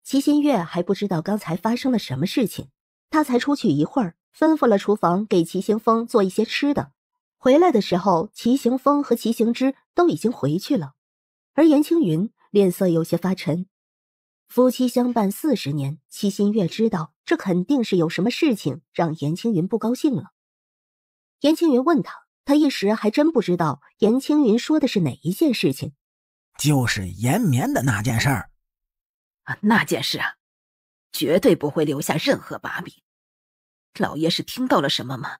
[SPEAKER 7] 齐心月还不知道刚才发
[SPEAKER 2] 生了什么事情，他才出去一会儿，吩咐了厨房给齐行风做一些吃的。回来的时候，齐行风和齐行之都已经回去了，而严青云脸色有些发沉。夫妻相伴四十年，齐心月知道这肯定是有什么事情让严青云不高兴了。严青云问他，他一时还真不知道严青云说的是哪一件事情，就
[SPEAKER 7] 是延绵的那件事儿。啊，那件事，啊，绝对不会留下任何把柄。老爷是听到了什么吗？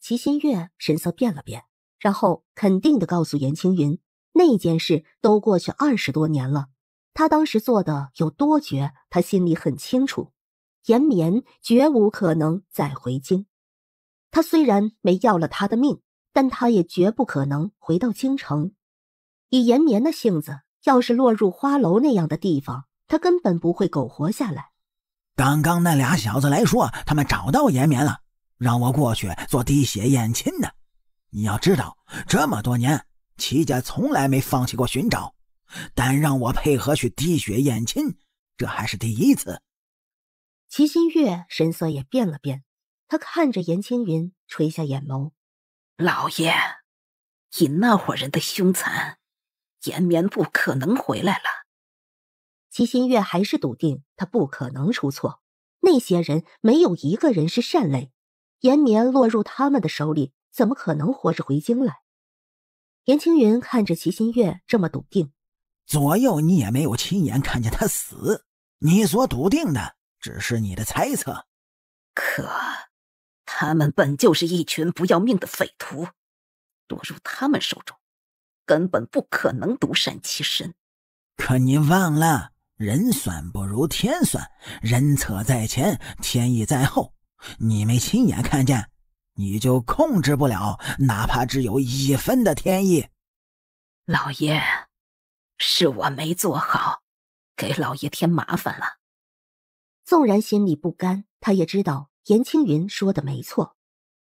[SPEAKER 7] 齐心
[SPEAKER 2] 月神色变了变，然后肯定的告诉严青云：“那件事都过去二十多年了，他当时做的有多绝，他心里很清楚。严绵绝无可能再回京。他虽然没要了他的命，但他也绝不可能回到京城。以严绵的性子，要是落入花楼那样的地方，他根本不会苟活下来。
[SPEAKER 9] 刚刚那俩小子来说，他们找到延绵了，让我过去做滴血验亲呢。你要知道，这么多年齐家从来没放弃过寻找，但让我配合去滴血验亲，这还是第一次。
[SPEAKER 2] 齐心月神色也变了变，他看着严青云，垂下眼眸：“
[SPEAKER 7] 老爷，以那伙人的凶残，延绵不可能回来了。”齐心月还是笃定，他不可能出错。
[SPEAKER 2] 那些人没有一个人是善类，延绵落入他们的手里，怎么可能活着回京来？严青云看着齐心月这么笃定，
[SPEAKER 9] 左右你也没有亲眼看见他死，你所笃定的只是你的猜测。可，他们本就是一群不要命的匪徒，落入他们手中，根本不可能独善其身。可你忘了。人算不如天算，人策在前，天意在后。你没亲眼看见，你就控制不了，哪怕只有一分的天意。
[SPEAKER 7] 老爷，是我没做好，给老爷添麻烦了。纵然
[SPEAKER 2] 心里不甘，他也知道严青云说的没错。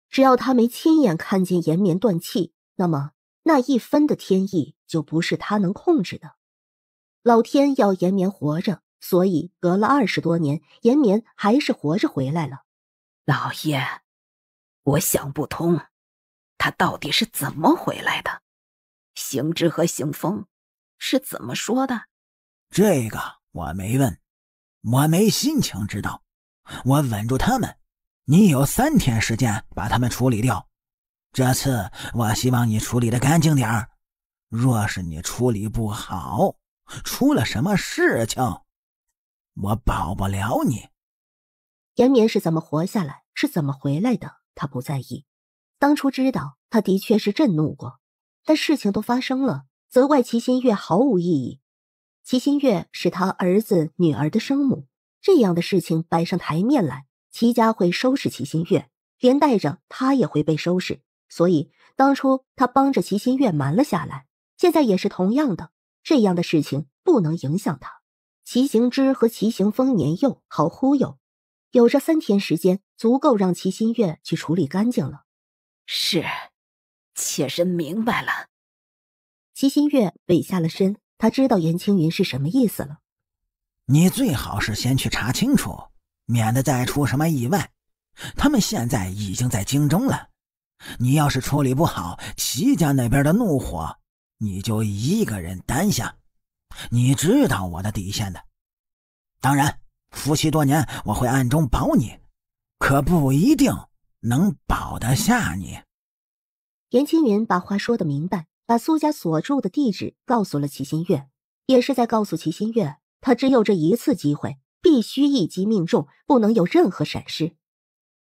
[SPEAKER 2] 只要他没亲眼看见延绵断气，那么那一分的天意就不是他能控制的。老天要延绵活着，所以隔了二十多年，延绵
[SPEAKER 7] 还是活着回来了。老爷，我想不通，他到底是怎么回来的？行知和行风是
[SPEAKER 9] 怎么说的？这个我没问，我没心情知道。我稳住他们，你有三天时间把他们处理掉。这次我希望你处理的干净点儿。若是你处理不好，出了什么事情，我保不了你。
[SPEAKER 2] 延绵是怎么活下来，是怎么回来的？他不在意。当初知道他的确是震怒过，但事情都发生了，责怪齐心月毫无意义。齐心月是他儿子女儿的生母，这样的事情摆上台面来，齐家会收拾齐心月，连带着他也会被收拾。所以当初他帮着齐心月瞒了下来，现在也是同样的。这样的事情不能影响他。齐行之和齐行风年幼，好忽悠。有这三天时间，足够让齐心月去处理干净了。是，妾身明白了。齐心月北下了身，
[SPEAKER 9] 他知道严青云是什么意思了。你最好是先去查清楚，免得再出什么意外。他们现在已经在京中了。你要是处理不好，齐家那边的怒火。你就一个人担下，你知道我的底线的。当然，夫妻多年，我会暗中保你，可不一定能保得下你。
[SPEAKER 2] 严青云把话说的明白，把苏家所住的地址告诉了齐心月，也是在告诉齐心月，他只有这一次机会，必须一击命中，不能有任何闪失。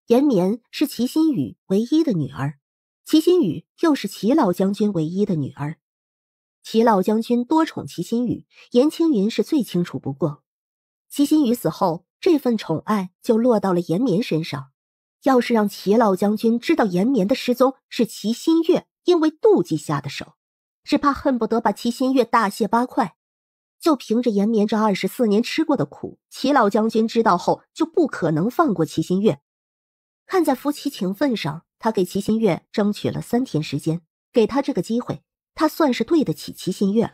[SPEAKER 2] 严绵是齐心宇唯一的女儿，齐心宇又是齐老将军唯一的女儿。齐老将军多宠齐心宇，严青云是最清楚不过。齐心宇死后，这份宠爱就落到了严绵身上。要是让齐老将军知道严绵的失踪是齐心月因为妒忌下的手，只怕恨不得把齐心月大卸八块。就凭着严绵这二十四年吃过的苦，齐老将军知道后就不可能放过齐心月。看在夫妻情分上，他给齐心月争取了三天时间，给他这个机会。他算是对得起齐心月了，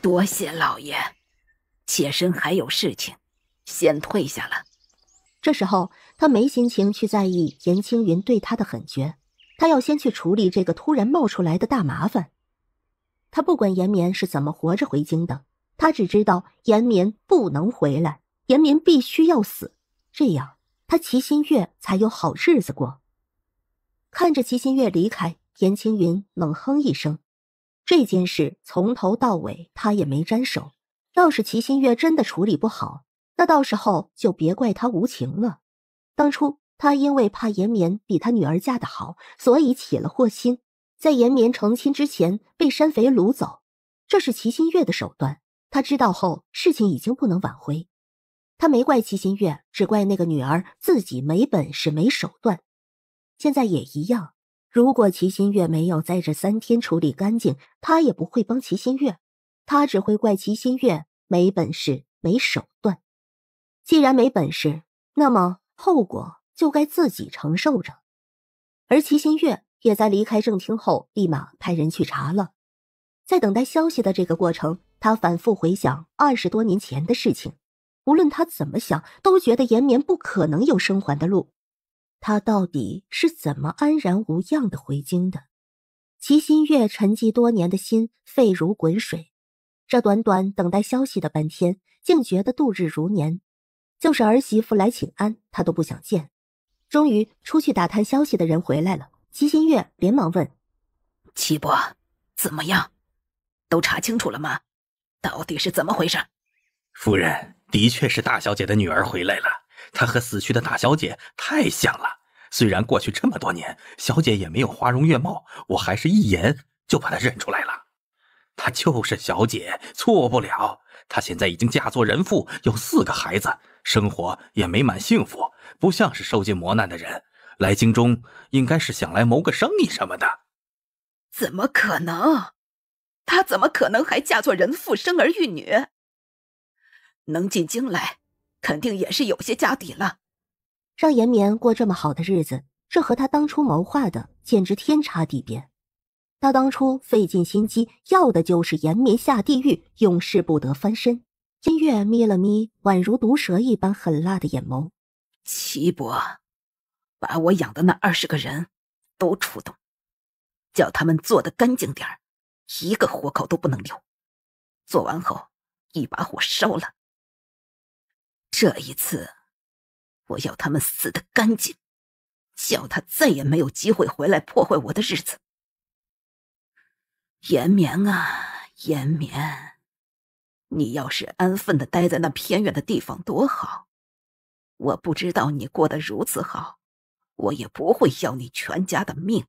[SPEAKER 2] 多谢老爷，
[SPEAKER 7] 妾身还有事情，先退下了。
[SPEAKER 2] 这时候他没心情去在意严青云对他的狠绝，他要先去处理这个突然冒出来的大麻烦。他不管严绵是怎么活着回京的，他只知道严绵不能回来，严绵必须要死，这样他齐心月才有好日子过。看着齐心月离开，严青云冷哼一声。这件事从头到尾他也没沾手。要是齐心月真的处理不好，那到时候就别怪他无情了。当初他因为怕延绵比他女儿嫁得好，所以起了祸心，在延绵成亲之前被山匪掳走。这是齐心月的手段。他知道后，事情已经不能挽回。他没怪齐心月，只怪那个女儿自己没本事、没手段。现在也一样。如果齐心月没有在这三天处理干净，他也不会帮齐心月，他只会怪齐心月没本事、没手段。既然没本事，那么后果就该自己承受着。而齐心月也在离开正厅后，立马派人去查了。在等待消息的这个过程，他反复回想二十多年前的事情，无论他怎么想，都觉得延绵不可能有生还的路。他到底是怎么安然无恙的回京的？齐心月沉寂多年的心，沸如滚水。这短短等待消息的半天，竟觉得度日如年。就是儿媳妇来请安，他都不想见。终于，出去打探消息的人回来了。齐心月连
[SPEAKER 7] 忙问：“齐伯，怎么样？都查清楚了吗？到底是怎么回事？”
[SPEAKER 4] 夫人的确是大小姐的女儿回来了。她和死去的大小姐太像了，虽然过去这么多年，小姐也没有花容月貌，我还是一眼就把她认出来了。她就是小姐，错不了。她现在已经嫁作人妇，有四个孩子，生活也美满幸福，不像是受尽磨难的人。来京中应该是想来谋个生意什
[SPEAKER 7] 么的。怎么可能？她怎么可能还嫁作人妇，生儿育女？能进京来？肯定也是有些家底了，
[SPEAKER 2] 让延绵过这么好的日子，这和他当初谋划的简直天差地别。他当初费尽心机要的就是延绵下地狱，永世不得翻身。金月眯了眯，宛如毒蛇一般狠辣的眼眸。
[SPEAKER 7] 齐伯，把我养的那二十个人都出动，叫他们做的干净点儿，一个活口都不能留。做完后，一把火烧了。这一次，我要他们死的干净，叫他再也没有机会回来破坏我的日子。延绵啊，延绵，你要是安分的待在那偏远的地方多好。我不知道你过得如此好，我也不会要你全家的命。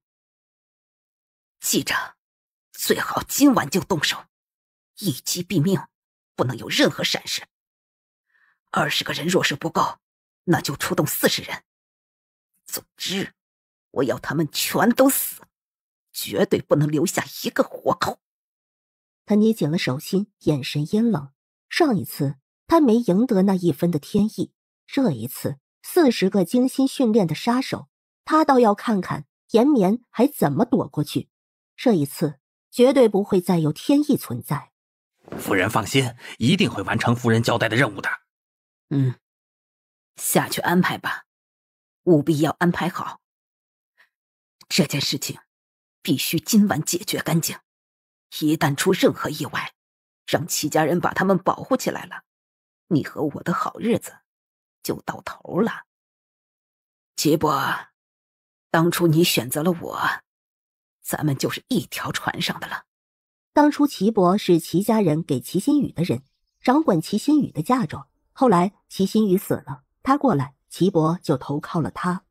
[SPEAKER 7] 记着，最好今晚就动手，一击毙命，不能有任何闪失。二十个人若是不够，那就出动四十人。总之，我要他们全都死，绝对不能留下一个活口。他捏紧了手心，眼
[SPEAKER 2] 神阴冷。上一次他没赢得那一分的天意，这一次四十个精心训练的杀手，他倒要看看延绵还怎么躲过去。这一次绝对不会再有天意存在。夫
[SPEAKER 4] 人放心，一定会完成夫人交代的任务的。
[SPEAKER 7] 嗯，下去安排吧，务必要安排好。这件事情必须今晚解决干净。一旦出任何意外，让齐家人把他们保护起来了，你和我的好日子就到头了。齐伯，当初你选择了我，咱们就是一条船上的了。当初齐伯是齐家人给齐
[SPEAKER 2] 新宇的人，掌管齐新宇的嫁妆。后来齐心雨死了，他过来，齐伯就投靠了他。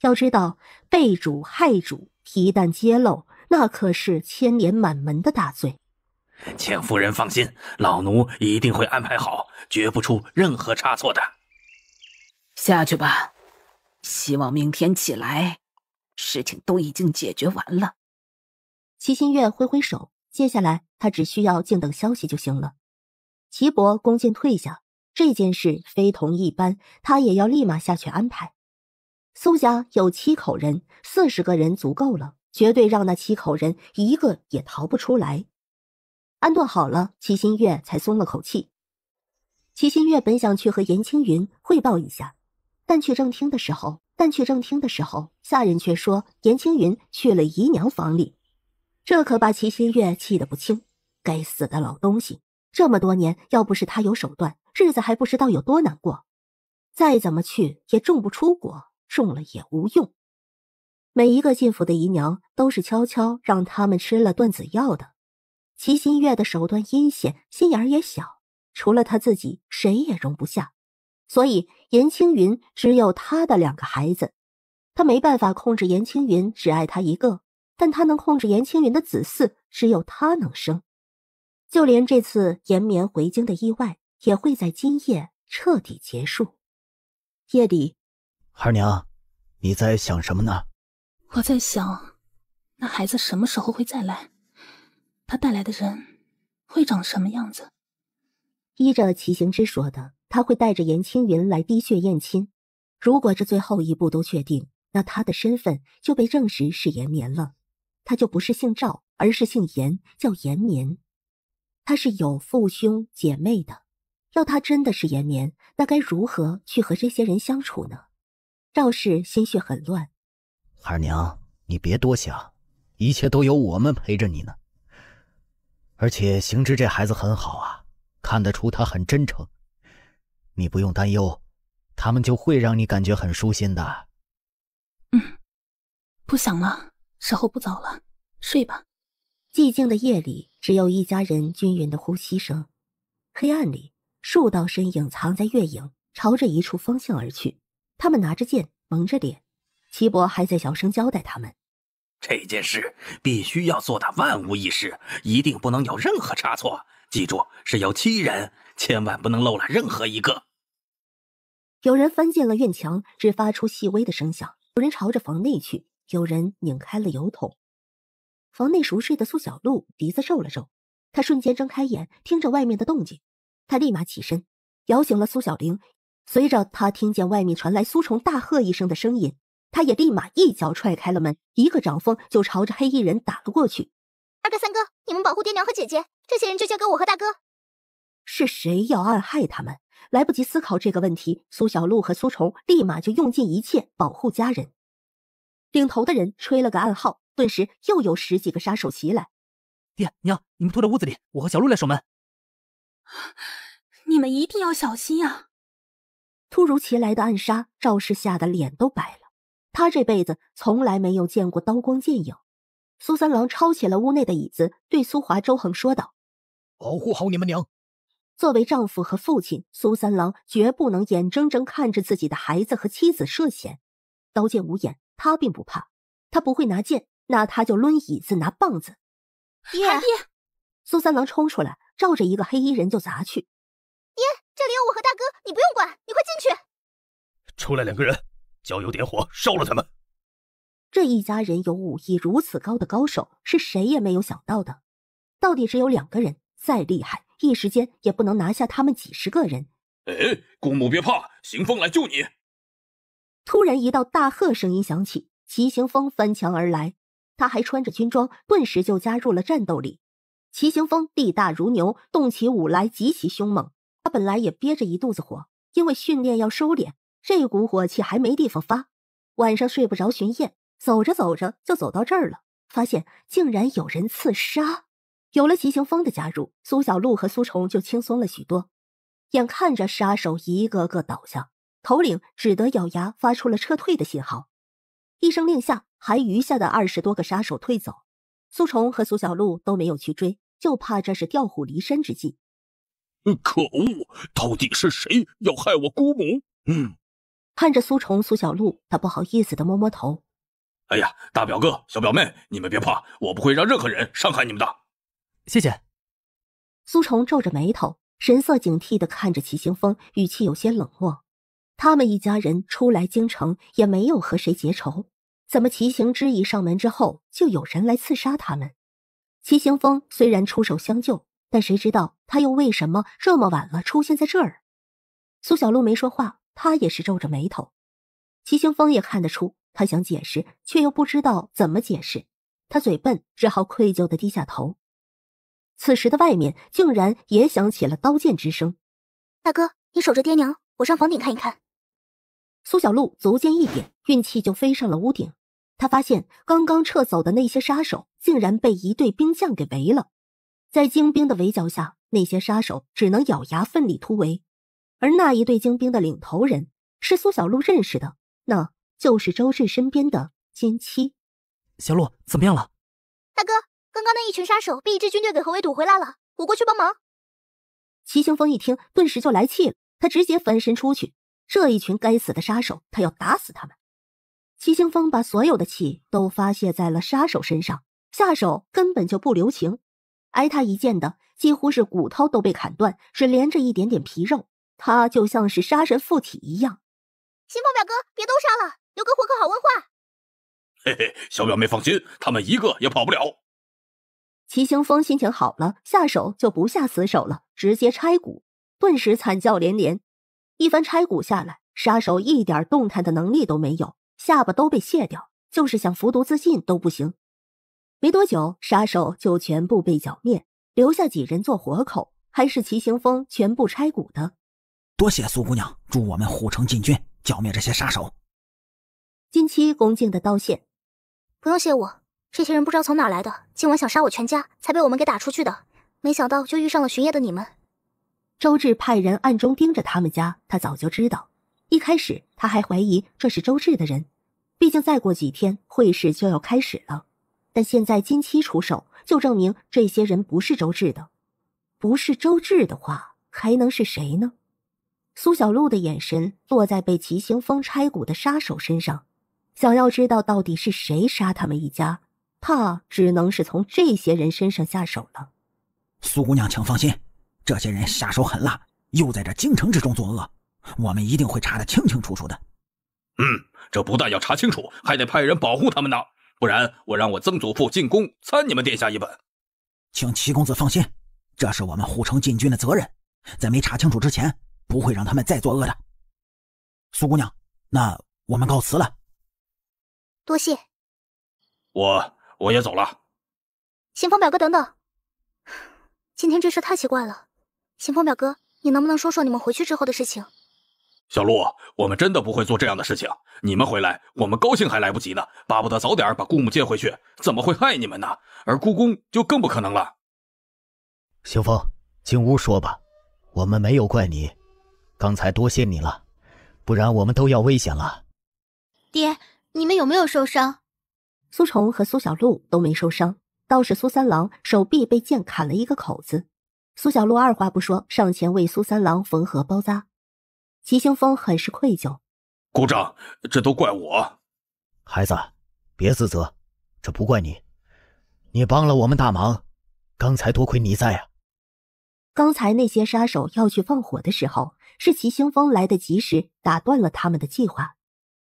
[SPEAKER 2] 要知道背主害主，一旦揭露，那可是牵连满门的大罪。
[SPEAKER 4] 请夫人放心，老奴一定会安排好，绝不出任何差错的。
[SPEAKER 7] 下去吧，希望明天起来，事情都已经解决完
[SPEAKER 2] 了。齐心月挥挥手，接下来他只需要静等消息就行了。齐伯恭敬退下。这件事非同一般，他也要立马下去安排。苏家有七口人，四十个人足够了，绝对让那七口人一个也逃不出来。安顿好了，齐心月才松了口气。齐心月本想去和严青云汇报一下，但去正厅的时候，但去正厅的时候，下人却说严青云去了姨娘房里，这可把齐心月气得不轻。该死的老东西，这么多年要不是他有手段。日子还不知道有多难过，再怎么去也种不出果，种了也无用。每一个进府的姨娘都是悄悄让他们吃了断子药的。齐心月的手段阴险，心眼儿也小，除了她自己，谁也容不下。所以严青云只有她的两个孩子，她没办法控制严青云只爱她一个，但她能控制严青云的子嗣，只有她能生。就连这次延绵回京的意外。也会在今夜彻底结束。夜里，
[SPEAKER 3] 二娘，你在想什么呢？
[SPEAKER 2] 我在想，那孩子什么时候会再来？他带来的人会长什么样子？依着齐行之说的，他会带着严青云来滴血验亲。如果这最后一步都确定，那他的身份就被证实是严年了。他就不是姓赵，而是姓严，叫严年。他是有父兄姐妹的。要他真的是延绵，那该如何去和这些人相处呢？赵氏心绪很乱。
[SPEAKER 3] 二娘，你别多想，一切都由我们陪着你呢。而且行知这孩子很好啊，看得出他很真诚，你不用担忧，他们就会让你感觉很舒心的。
[SPEAKER 2] 嗯，不想了，时候不早了，睡吧。寂静的夜里，只有一家人均匀的呼吸声。黑暗里。数道身影藏在月影，朝着一处方向而去。他们拿着剑，蒙着脸。齐伯还在小声交代他们：“
[SPEAKER 4] 这件事必须要做到万无一失，一定不能有任何差错。记住，是有七人，千万不能漏了任何一个。”
[SPEAKER 2] 有人翻进了院墙，只发出细微的声响；有人朝着房内去，有人拧开了油桶。房内熟睡的苏小璐鼻子皱了皱，她瞬间睁开眼，听着外面的动静。他立马起身，摇醒了苏小玲。随着他听见外面传来苏虫大喝一声的声音，他也立马一脚踹开了门，一个掌风就朝着黑衣人打了过去。
[SPEAKER 10] 二哥、三哥，你们保护爹娘和姐姐，这些人就交给我和大哥。
[SPEAKER 2] 是谁要暗害他们？来不及思考这个问题，苏小璐和苏虫立马就用尽一切保护家人。领头的人吹了个暗号，顿时又有十几个杀手袭来。爹娘，你们拖着屋子里，我和小璐来守门。你们一定要小心啊！突如其来的暗杀，赵氏吓得脸都白了。他这辈子从来没有见过刀光剑影。苏三郎抄起了屋内的椅子，对苏华、周恒说道：“保护好你们娘。”作为丈夫和父亲，苏三郎绝不能眼睁睁看着自己的孩子和妻子涉险。刀剑无眼，他并不怕。他不会拿剑，那他就抡椅子拿棒子。爹！苏三郎冲出来。照着一个黑衣人就砸去，爹，这里有我和大哥，你不用管，你快进去。
[SPEAKER 8] 出来两个人，浇油点火，烧了他们。
[SPEAKER 2] 这一家人有武艺如此高的高手，是谁也没有想到的。到底只有两个人，再厉害，一时间也不能拿下他们几十个人。
[SPEAKER 4] 哎，姑母别怕，行风来救你。
[SPEAKER 2] 突然一道大喝声音响起，齐行风翻墙而来，他还穿着军装，顿时就加入了战斗力。齐行风力大如牛，动起武来极其凶猛。他本来也憋着一肚子火，因为训练要收敛，这股火气还没地方发。晚上睡不着巡夜，走着走着就走到这儿了，发现竟然有人刺杀。有了齐行风的加入，苏小璐和苏虫就轻松了许多。眼看着杀手一个个倒下，头领只得咬牙发出了撤退的信号。一声令下，还余下的二十多个杀手退走。苏虫和苏小璐都没有去追。就怕这是调虎离山之计。
[SPEAKER 4] 可恶！到底是谁要害我姑母？嗯。
[SPEAKER 2] 看着苏重、苏小璐，他不好意思的摸摸头。
[SPEAKER 4] 哎呀，大表哥、小表妹，你们别怕，我不会让任何人伤害你们的。
[SPEAKER 2] 谢谢。苏重皱着眉头，神色警惕的看着齐行风，语气有些冷漠。他们一家人初来京城，也没有和谁结仇，怎么齐行之一上门之后，就有人来刺杀他们？齐行风虽然出手相救，但谁知道他又为什么这么晚了出现在这儿？苏小璐没说话，他也是皱着眉头。齐行风也看得出，他想解释，却又不知道怎么解释。他嘴笨，只好愧疚的低下头。此时的外面竟然也响起了刀剑之声。大哥，你守着爹娘，我上房顶看一看。苏小璐足尖一点，运气就飞上了屋顶。他发现刚刚撤走的那些杀手竟然被一队兵将给围了，在精兵的围剿下，那些杀手只能咬牙奋力突围。而那一对精兵的领头人是苏小璐认识的，那就是周志身边的奸妻。小璐怎么样了？
[SPEAKER 10] 大哥，刚刚那一群杀手被一支军队给合围堵回来了，我过去帮忙。
[SPEAKER 2] 齐行风一听，顿时就来气了，他直接翻身出去，这一群该死的杀手，他要打死他们。齐行风把所有的气都发泄在了杀手身上，下手根本就不留情，挨他一剑的几乎是骨头都被砍断，只连着一点点皮肉。他就像是杀神附体一样。行风表哥，别都杀了，留个活口好问话。
[SPEAKER 4] 嘿嘿，小表妹放心，他们一个也跑不了。
[SPEAKER 2] 齐行风心情好了，下手就不下死手了，直接拆骨，顿时惨叫连连。一番拆骨下来，杀手一点动弹的能力都没有。下巴都被卸掉，就是想服毒自尽都不行。没多久，杀手就全部被剿灭，留下几人做活口，还是齐行风全部拆骨的。
[SPEAKER 9] 多谢苏姑娘助我们护城禁军剿灭这些杀手。
[SPEAKER 7] 金
[SPEAKER 2] 七恭敬的道谢：“不用谢我，这些人
[SPEAKER 10] 不知道从哪来的，今晚想杀我全家，才被我们给打出去的。没想到就遇上了巡夜的你们。”
[SPEAKER 2] 周志派人暗中盯着他们家，他早就知道。一开始他还怀疑这是周志的人，毕竟再过几天会试就要开始了。但现在金七出手，就证明这些人不是周志的。不是周志的话，还能是谁呢？苏小璐的眼神落在被齐行风拆骨的杀手身上，想要知道到底是谁杀他们一家，怕只能是从这些人身上下手了。
[SPEAKER 9] 苏姑娘，请放心，这些人下手狠辣，又在这京城之中作恶。我们一定会查的清清楚楚的。
[SPEAKER 4] 嗯，这不但要查清楚，还得派人保护他们呢，不然我让我曾祖父进宫参你们殿下一本。
[SPEAKER 9] 请齐公子放心，这是我们护城禁军的责任，在没查清楚之前，不会让他们再作恶的。苏姑娘，那我们告辞了。多谢。
[SPEAKER 4] 我我也走了。
[SPEAKER 10] 秦风表哥，等等，今天这事太奇怪了。秦风表哥，你能不能说说你们回去之后的事情？
[SPEAKER 4] 小鹿，我们真的不会做这样的事情。你们回来，我们高兴还来不及呢，巴不得早点把姑母接回去，怎么会害你们呢？
[SPEAKER 3] 而姑宫就
[SPEAKER 4] 更不可能了。
[SPEAKER 3] 行风，进屋说吧，我们没有怪你，刚才多谢你了，不然我们都要危险
[SPEAKER 2] 了。爹，你们有没有受伤？苏重和苏小鹿都没受伤，倒是苏三郎手臂被剑砍了一个口子。苏小路二话不说，上前为苏三郎缝合包扎。齐星峰很是愧疚，姑
[SPEAKER 4] 丈，这都怪我。
[SPEAKER 3] 孩子，别自责，这不怪你。你帮了我们大忙，刚才多亏你在啊。
[SPEAKER 2] 刚才那些杀手要去放火的时候，是齐星峰来得及时，打断了他们的计划。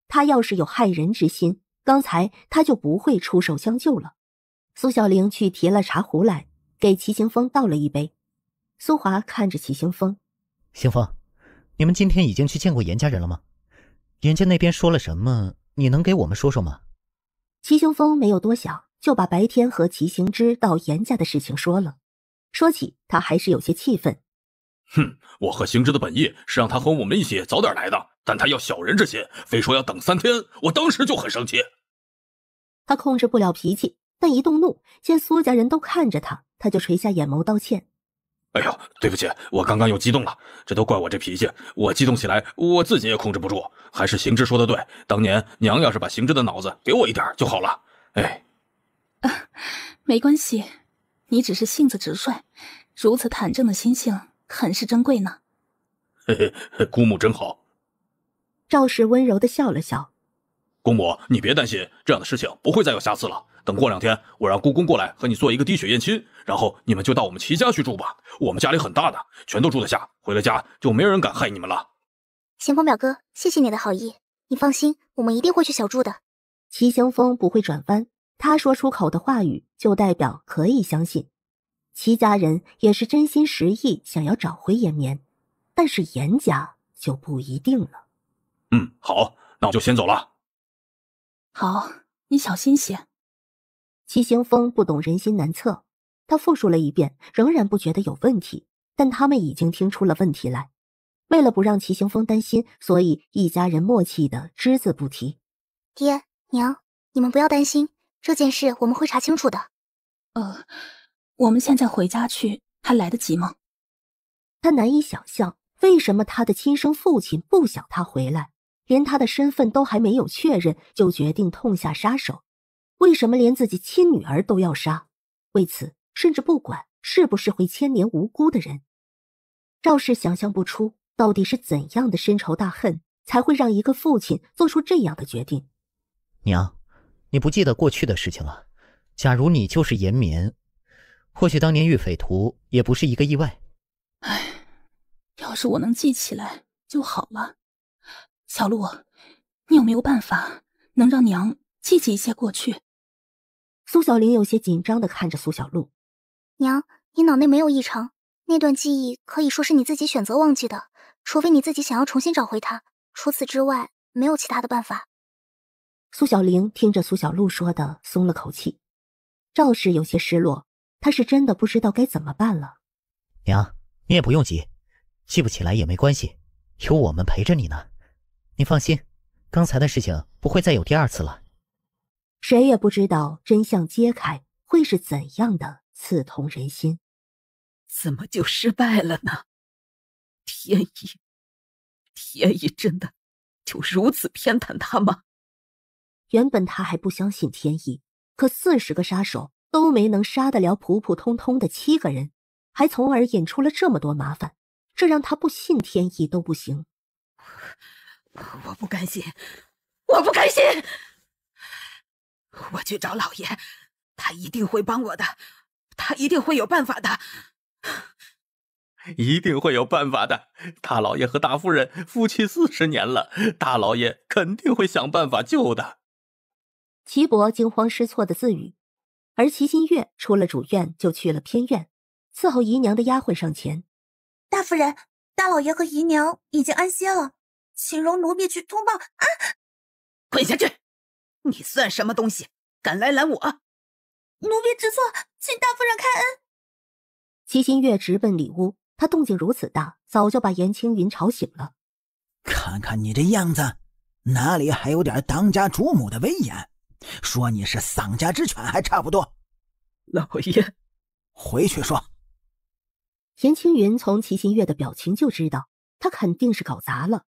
[SPEAKER 2] 他要是有害人之心，刚才他就不会出手相救了。苏小玲去提了茶壶来，给齐行风倒了一杯。苏华看着齐行风，行风。你们今天已经去见过严家人了吗？严家那边说了什么？你能给我们说说吗？齐雄风没有多想，就把白天和齐行之到严家的事情说了。说起他还是有些气愤。
[SPEAKER 4] 哼，我和行之的本意是让他和我们一起早点来的，但他要小人之心，非说要等三天。我当时就很生气，
[SPEAKER 2] 他控制不了脾气，但一动怒，见苏家人都看着他，他就垂下眼眸道歉。
[SPEAKER 4] 哎呦，对不起，我刚刚又激动了，这都怪我这脾气，我激动起来我自己也控制不住。还是行知说的对，当年娘要是把行知的脑子给我一点就好了。哎，
[SPEAKER 5] 没关系，你只是性子直率，如此坦正的心性
[SPEAKER 2] 很是珍贵呢。
[SPEAKER 4] 嘿嘿，姑母真好。
[SPEAKER 2] 赵氏温柔的笑了笑，
[SPEAKER 4] 姑母，你别担心，这样的事情不会再有下次了。等过两天，我让故宫过来和你做一个滴血验亲，然后你们就到我们齐家去住吧。我们家里很大的，全都住得下。回了家，就没人敢害你们了。
[SPEAKER 10] 行风表哥，谢谢你的好意。
[SPEAKER 2] 你放心，我们一定会去小住的。齐行风不会转弯，他说出口的话语就代表可以相信。齐家人也是真心实意想要找回颜绵，但是颜家就不一定了。
[SPEAKER 4] 嗯，好，
[SPEAKER 7] 那我就先走了。
[SPEAKER 2] 好，你小心些。齐行风不懂人心难测，他复述了一遍，仍然不觉得有问题。但他们已经听出了问题来。为了不让齐行风担心，所以一家人默契的只字不提。
[SPEAKER 10] 爹娘，你们不要担心，这件事我们会查清
[SPEAKER 2] 楚的。呃，我们现在回家去还来得及吗？他难以想象，为什么他的亲生父亲不想他回来，连他的身份都还没有确认，就决定痛下杀手。为什么连自己亲女儿都要杀？为此，甚至不管是不是会牵连无辜的人。赵氏想象不出到底是怎样的深仇大恨才会让一个父亲做出这样的决定。娘，你不
[SPEAKER 3] 记得过去的事情了？假如你就是延绵，或许当年遇匪徒也不是一个意外。
[SPEAKER 5] 唉，要是我能记起来就好了。小璐，
[SPEAKER 2] 你有没有办法能让娘记起一些过去？苏小玲有些紧张的看着苏小璐：“娘，你脑内没有异常，那段记忆
[SPEAKER 10] 可以说是你自己选择忘记的，除非你自己想要重新找回它，除此之外没有
[SPEAKER 2] 其他的办法。”苏小玲听着苏小璐说的，松了口气。赵氏有些失落，他是真的不知道该怎么办了。娘，你也不
[SPEAKER 3] 用急，记不起来也没关系，有我们陪着你呢。你放心，刚才的事情不会再有第二次了。
[SPEAKER 2] 谁也不知道真相揭开
[SPEAKER 7] 会是怎样的刺痛人心。怎么就失败了呢？天意，天意真的就如此偏袒他吗？原本他还不相信天意，可四十个杀
[SPEAKER 6] 手
[SPEAKER 2] 都没能杀得了普普通通的七个人，还从而引出了这么多麻烦，这让他不信天意都不行。我不甘心，
[SPEAKER 7] 我不甘心。我去找老爷，他一定会帮我的，他一定会有办法的，
[SPEAKER 4] 一定会有办法的。大老爷和大夫人夫妻四十年了，大老爷肯定会想办法救的。
[SPEAKER 2] 齐伯惊慌失措的自语，而齐新月出了主院就去了偏院，伺候姨娘的丫鬟上前，
[SPEAKER 10] 大夫人、大老爷和姨娘已经安歇了，请容奴婢去通报。啊，
[SPEAKER 7] 滚下去！你算什么东西？敢来拦我！奴婢知错，请大夫人开恩。
[SPEAKER 2] 齐新月直奔里屋，她动静如此大，早就把严青云吵醒了。
[SPEAKER 9] 看看你这样子，哪里还有点当家主母的威严？说你是丧家之犬还差不多。老爷，回去说。
[SPEAKER 2] 严青云从齐新月的表情就知道，他肯定是搞砸了。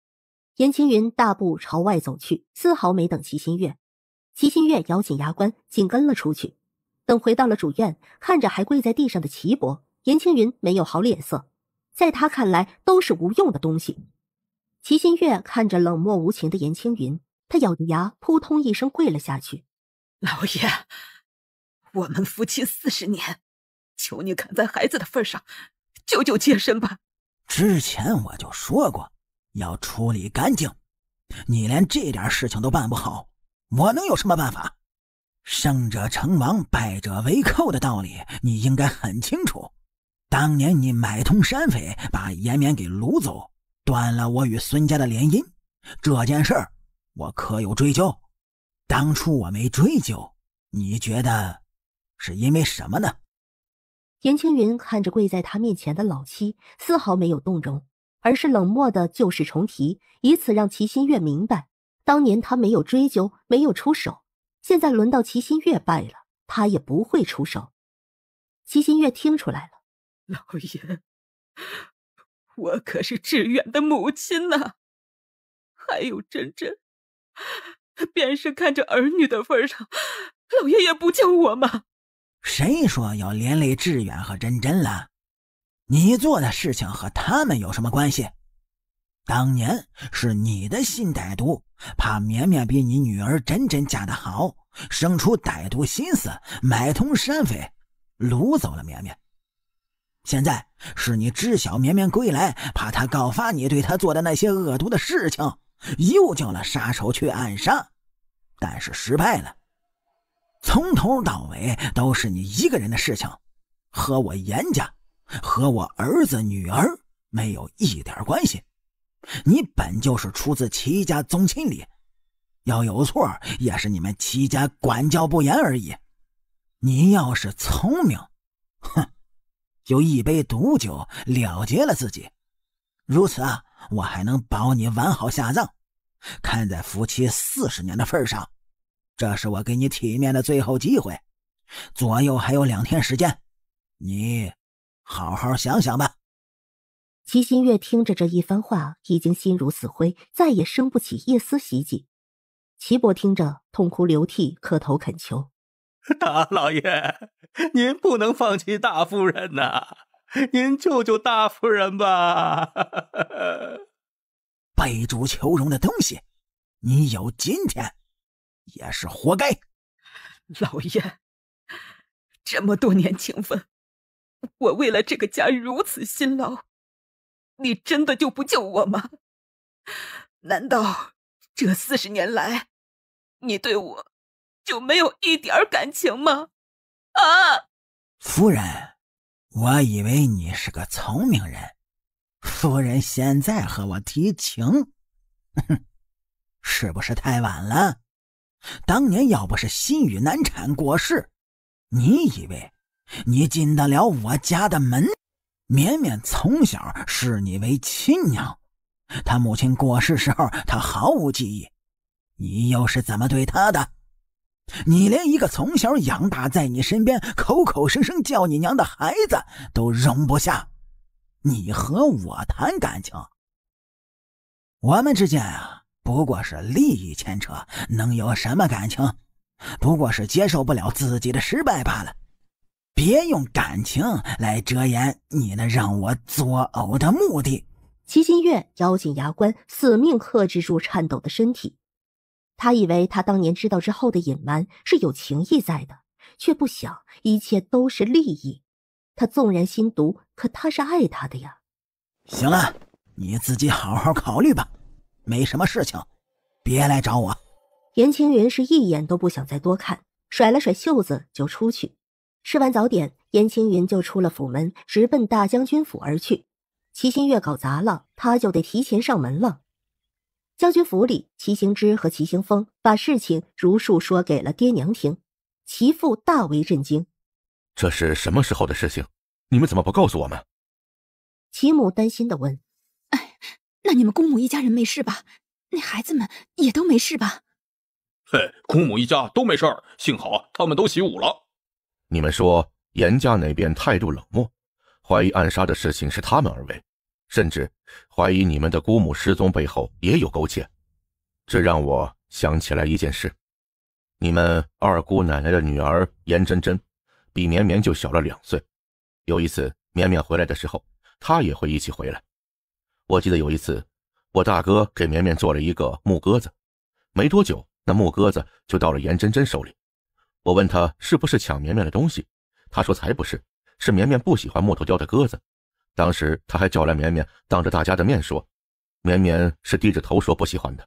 [SPEAKER 2] 严青云大步朝外走去，丝毫没等齐新月。齐心月咬紧牙关，紧跟了出去。等回到了主院，看着还跪在地上的齐伯、严青云，没有好脸色。在他看来，都是无用的东西。齐心月看着冷漠无情的严青云，他咬着牙，扑通一声跪了下去：“老爷，我
[SPEAKER 11] 们夫妻四十年，求你看在孩子的份上，救救妾身吧。”
[SPEAKER 9] 之前我就说过，要处理干净。你连这点事情都办不好。我能有什么办法？胜者成王，败者为寇的道理，你应该很清楚。当年你买通山匪，把延绵给掳走，断了我与孙家的联姻，这件事儿，我可有追究？当初我没追究，你觉得是因为什么呢？
[SPEAKER 2] 严青云看着跪在他面前的老七，丝毫没有动容，而是冷漠的旧事重提，以此让齐心月明白。当年他没有追究，没有出手，现在轮到齐心月败了，他也不会出手。齐心月听出来了，
[SPEAKER 11] 老爷，我可是志远的母亲呐，还有珍珍，便是看着儿女的份上，老爷也不救我吗？
[SPEAKER 9] 谁说要连累志远和珍珍了？你做的事情和他们有什么关系？当年是你的心歹毒，怕绵绵比你女儿真真嫁得好，生出歹毒心思，买通山匪，掳走了绵绵。现在是你知晓绵绵归来，怕他告发你对他做的那些恶毒的事情，又叫了杀手去暗杀，但是失败了。从头到尾都是你一个人的事情，和我严家，和我儿子女儿没有一点关系。你本就是出自齐家宗亲里，要有错也是你们齐家管教不严而已。你要是聪明，哼，就一杯毒酒了结了自己。如此，啊，我还能保你完好下葬。看在夫妻四十年的份上，这是我给你体面的最后机会。左右还有两天时间，你好好想想吧。
[SPEAKER 2] 齐心月听着这一番话，已经心如死灰，再也生不起一丝希冀。齐伯听着，痛哭流涕，磕头恳求：“
[SPEAKER 4] [laughs] 大老爷，您不能放弃大夫人呐！您救救大夫人
[SPEAKER 9] 吧！[laughs] ”被主求荣的东西，你有今天，也是活该。老爷，
[SPEAKER 11] 这么多年情分，我为了这个家如此辛劳。你真的就不救我吗？难道这四十年来，你对我就没有一点感情吗？啊！
[SPEAKER 9] 夫人，我以为你是个聪明人。夫人现在和我提情，哼，是不是太晚了？当年要不是新宇难产过世，你以为你进得了我家的门？绵绵从小视你为亲娘，他母亲过世时候他毫无记忆，你又是怎么对他的？你连一个从小养大在你身边、口口声声叫你娘的孩子都容不下，你和我谈感情？我们之间啊，不过是利益牵扯，能有什么感情？不过是接受不了自己的失败罢了。别用感情来遮掩你那让我作呕
[SPEAKER 2] 的目的。齐心月咬紧牙关，死命克制住颤抖的身体。他以为他当年知道之后的隐瞒是有情意在的，却不想一切都是利益。他纵然心毒，可他是爱他的呀。
[SPEAKER 9] 行了，你自己好好考虑吧。没什么事情，别来找我。
[SPEAKER 2] 严青云是一眼都不想再多看，甩了甩袖子就出去。吃完早点，燕青云就出了府门，直奔大将军府而去。齐心月搞砸了，他就得提前上门了。将军府里，齐行之和齐行风把事情如数说给了爹娘听。齐父大为震惊：“
[SPEAKER 12] 这是什么时候的事情？你们怎么不告诉我们？”
[SPEAKER 2] 齐母
[SPEAKER 13] 担心的问：“哎，那你们姑母一家人没事吧？那孩子们也都没事吧？”“
[SPEAKER 4] 嘿，姑母一家都没事，幸好他们都习武了。”
[SPEAKER 12] 你们说严家那边态度冷漠，怀疑暗杀的事情是他们而为，甚至怀疑你们的姑母失踪背后也有勾结。这让我想起来一件事：你们二姑奶奶的女儿严真真，比绵绵就小了两岁。有一次，绵绵回来的时候，她也会一起回来。我记得有一次，我大哥给绵绵做了一个木鸽子，没多久，那木鸽子就到了严真真手里。我问他是不是抢绵绵的东西，他说才不是，是绵绵不喜欢木头雕的鸽子。当时他还叫来绵绵，当着大家的面说，绵绵是低着头说不喜欢的。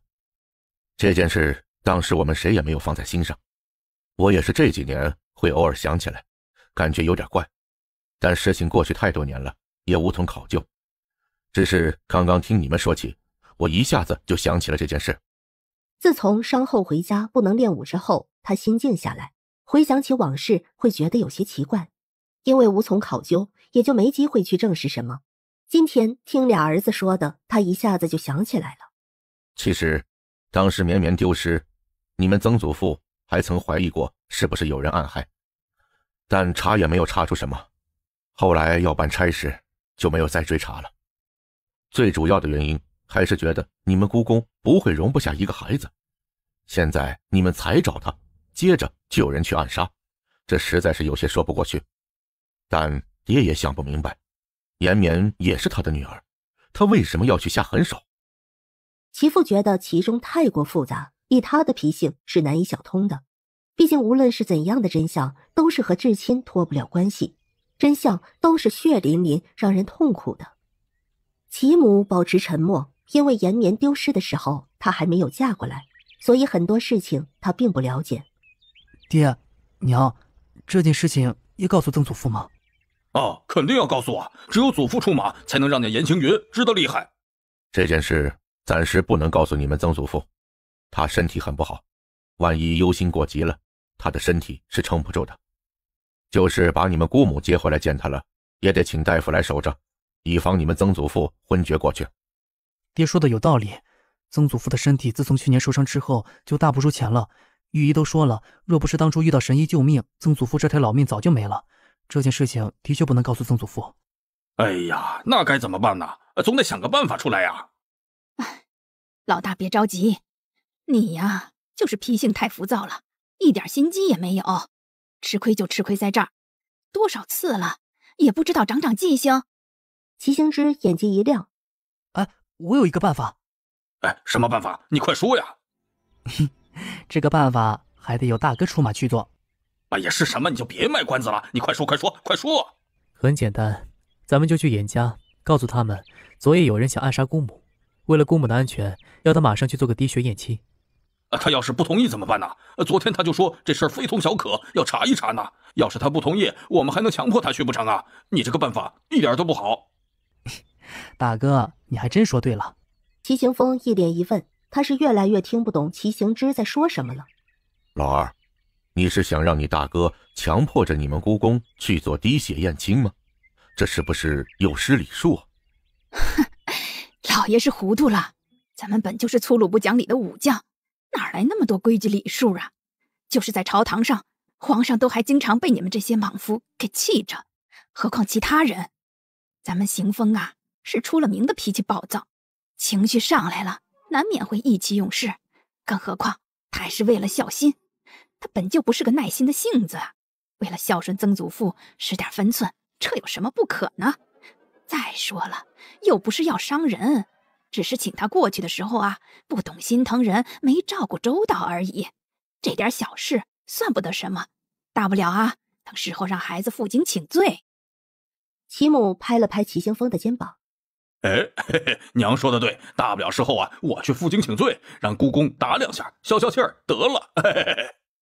[SPEAKER 12] 这件事当时我们谁也没有放在心上，我也是这几年会偶尔想起来，感觉有点怪。但事情过去太多年了，也无从考究。只是刚刚听你们说起，我一下子就想起了这件事。
[SPEAKER 2] 自从伤后回家不能练武之后，他心静下来。回想起往事，会觉得有些奇怪，因为无从考究，也就没机会去证实什么。今天听俩儿子说的，他一下子就想起来了。
[SPEAKER 12] 其实，当时绵绵丢失，你们曾祖父还曾怀疑过是不是有人暗害，但查也没有查出什么。后来要办差事，就没有再追查了。最主要的原因还是觉得你们姑公不会容不下一个孩子。现在你们才找他。接着就有人去暗杀，这实在是有些说不过去。但爹也想不明白，延绵也是他的女儿，他为什么要去下狠手？
[SPEAKER 2] 其父觉得其中太过复杂，以他的脾性是难以想通的。毕竟无论是怎样的真相，都是和至亲脱不了关系，真相都是血淋淋、让人痛苦的。其母保持沉默，因为延绵丢失的时候她还没有嫁过来，所以很多事情她并不了解。爹，娘，这件事情要告诉曾祖父吗？
[SPEAKER 1] 哦，肯定要
[SPEAKER 4] 告诉我。只有祖父出马，才能让那颜青云知道厉害。
[SPEAKER 12] 这件事暂时不能告诉你们曾祖父，他身体很不好，万一忧心过急了，他的身体是撑不住的。就是把你们姑母接回来见他了，也得请大夫来守着，以防你们曾祖父昏厥过去。
[SPEAKER 1] 爹说的有道理，曾祖父的身体自从去年受伤之后就大不如前了。御医都说了，若不是当初遇到神医救命，曾祖父这条老命早就没了。这件事情的确不能告诉曾祖父。
[SPEAKER 4] 哎呀，那该怎么办呢？总得想个办法出来呀！
[SPEAKER 13] 哎，老大别着急，你呀就是脾性太浮躁了，一点心机也没有，吃亏就吃亏在这儿，多少次了，也不知道长长记性。齐行之眼睛一亮，哎，我有一个办法。
[SPEAKER 4] 哎，什么办法？你快说呀！
[SPEAKER 1] 哼。这个办法还得由大哥出马去做。
[SPEAKER 4] 哎呀，是什么你就别卖关子了，你快说快说快说！
[SPEAKER 1] 很简单，咱们就去严家，告诉他们昨夜有人想暗杀姑母，为了姑母的安全，要他马上去做个滴血验亲。
[SPEAKER 4] 啊，他要是不同意怎么办呢？昨天他就说这事儿非同小可，要查一查呢。要是他不同意，我们还能强迫他去不成啊？你这个办法一点都不好。
[SPEAKER 2] [laughs] 大哥，你还真说对了。齐行风一脸疑问。他是越来越听不懂齐行之在说什么了。
[SPEAKER 12] 老二，你是想让你大哥强迫着你们姑公去做滴血验亲吗？这是不是有失礼数？哼，
[SPEAKER 13] [laughs] 老爷是糊涂了。咱们本就是粗鲁不讲理的武将，哪来那么多规矩礼数啊？就是在朝堂上，皇上都还经常被你们这些莽夫给气着，何况其他人？咱们行风啊，是出了名的脾气暴躁，情绪上来了。难免会意气用事，更何况他还是为了孝心。他本就不是个耐心的性子，为了孝顺曾祖父，使点分寸，这有什么不可呢？再说了，又不是要伤人，只是请他过去的时候啊，不懂心疼人，没照顾周到而已。这点小事算不得什么，大不了啊，等时
[SPEAKER 2] 候让孩子负荆请罪。齐母拍了拍齐星风的肩膀。
[SPEAKER 4] 哎，娘说的对，大不了事后啊，我去负荆请罪，让故宫打两下，消消气儿得了。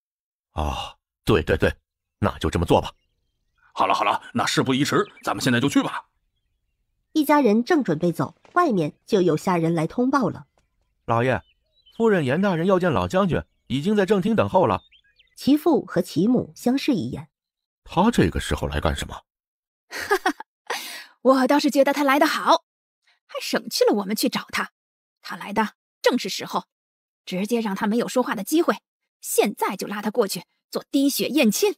[SPEAKER 12] [laughs] 啊，对对对，那就这么做吧。好了好了，那事不宜迟，咱们现在就去吧。
[SPEAKER 2] 一家人正准备走，外面就有下人来通报了。老爷、夫人、严大人要见
[SPEAKER 12] 老将军，已经在正厅等候了。
[SPEAKER 2] 其父和其母相视一眼，
[SPEAKER 12] 他这个时候来干什么？哈
[SPEAKER 13] 哈，我倒是觉得他来的好。还省去了我们去找他，他来的正是时候，直接让他没有说话的机会。现在就拉他过去做滴血验亲。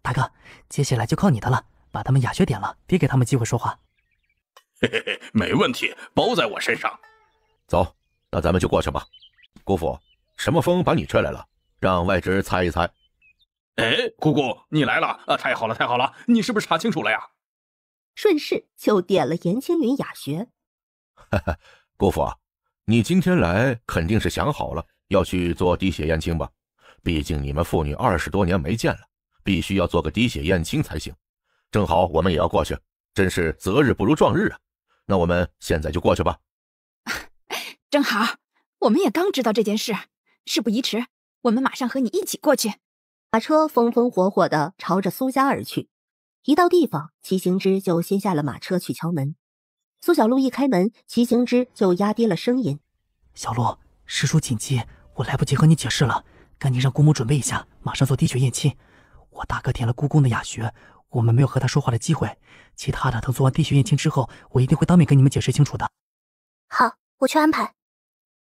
[SPEAKER 13] 大哥，接下来就靠你的了，把他们哑穴点了，别给他们机会说话。
[SPEAKER 7] 嘿嘿嘿，
[SPEAKER 12] 没问题，包在我身上。走，那咱们就过去吧。姑父，什么风把你吹来了？让外侄猜一猜。哎，姑姑，你来了，啊，太好了，太好了，你是不是查清楚了呀？
[SPEAKER 2] 顺势就点了严青云哑穴。
[SPEAKER 12] 哈哈，姑父，你今天来肯定是想好了要去做滴血验亲吧？毕竟你们父女二十多年没见了，必须要做个滴血验亲才行。正好我们也要过去，真是择日不如撞日啊！那我们现在就过去吧。[laughs]
[SPEAKER 13] 正好我们也刚知道这件事，
[SPEAKER 2] 事不宜迟，我们马上和你一起过去。马车风风火火的朝着苏家而去。一到地方，齐行之就先下了马车去敲门。苏小璐一开门，齐行之就压低了声音：“
[SPEAKER 1] 小璐，师叔紧急，我来不及和你解释了，赶紧让姑母准备一下，马上做滴血验亲。我大哥填了故宫的雅学，我们没有和他说话的机会。其他的，等做完滴血验亲之后，我一定会当面跟你们
[SPEAKER 7] 解释清楚的。”“
[SPEAKER 2] 好，我去安排。”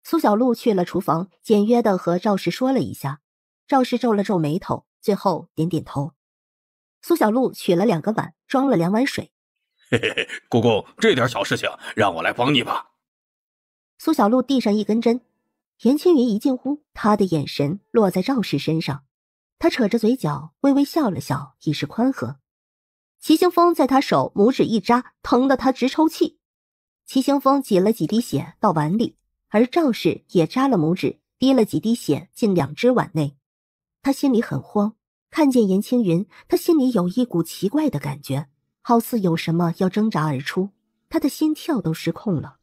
[SPEAKER 2] 苏小璐去了厨房，简约的和赵氏说了一下，赵氏皱了皱眉头，最后点点头。苏小璐取了两个碗，装了两碗水。
[SPEAKER 4] 嘿，[laughs] 姑姑，这点小事情让我来帮你吧。
[SPEAKER 2] 苏小璐递上一根针，严青云一进屋，他的眼神落在赵氏身上，他扯着嘴角微微笑了笑，以示宽和。齐行风在他手拇指一扎，疼得他直抽气。齐行风挤了几滴血到碗里，而赵氏也扎了拇指，滴了几滴血进两只碗内。他心里很慌，看见严青云，他心里有一股奇怪的感觉。好似有什么要挣扎而出，他的心跳都失控了。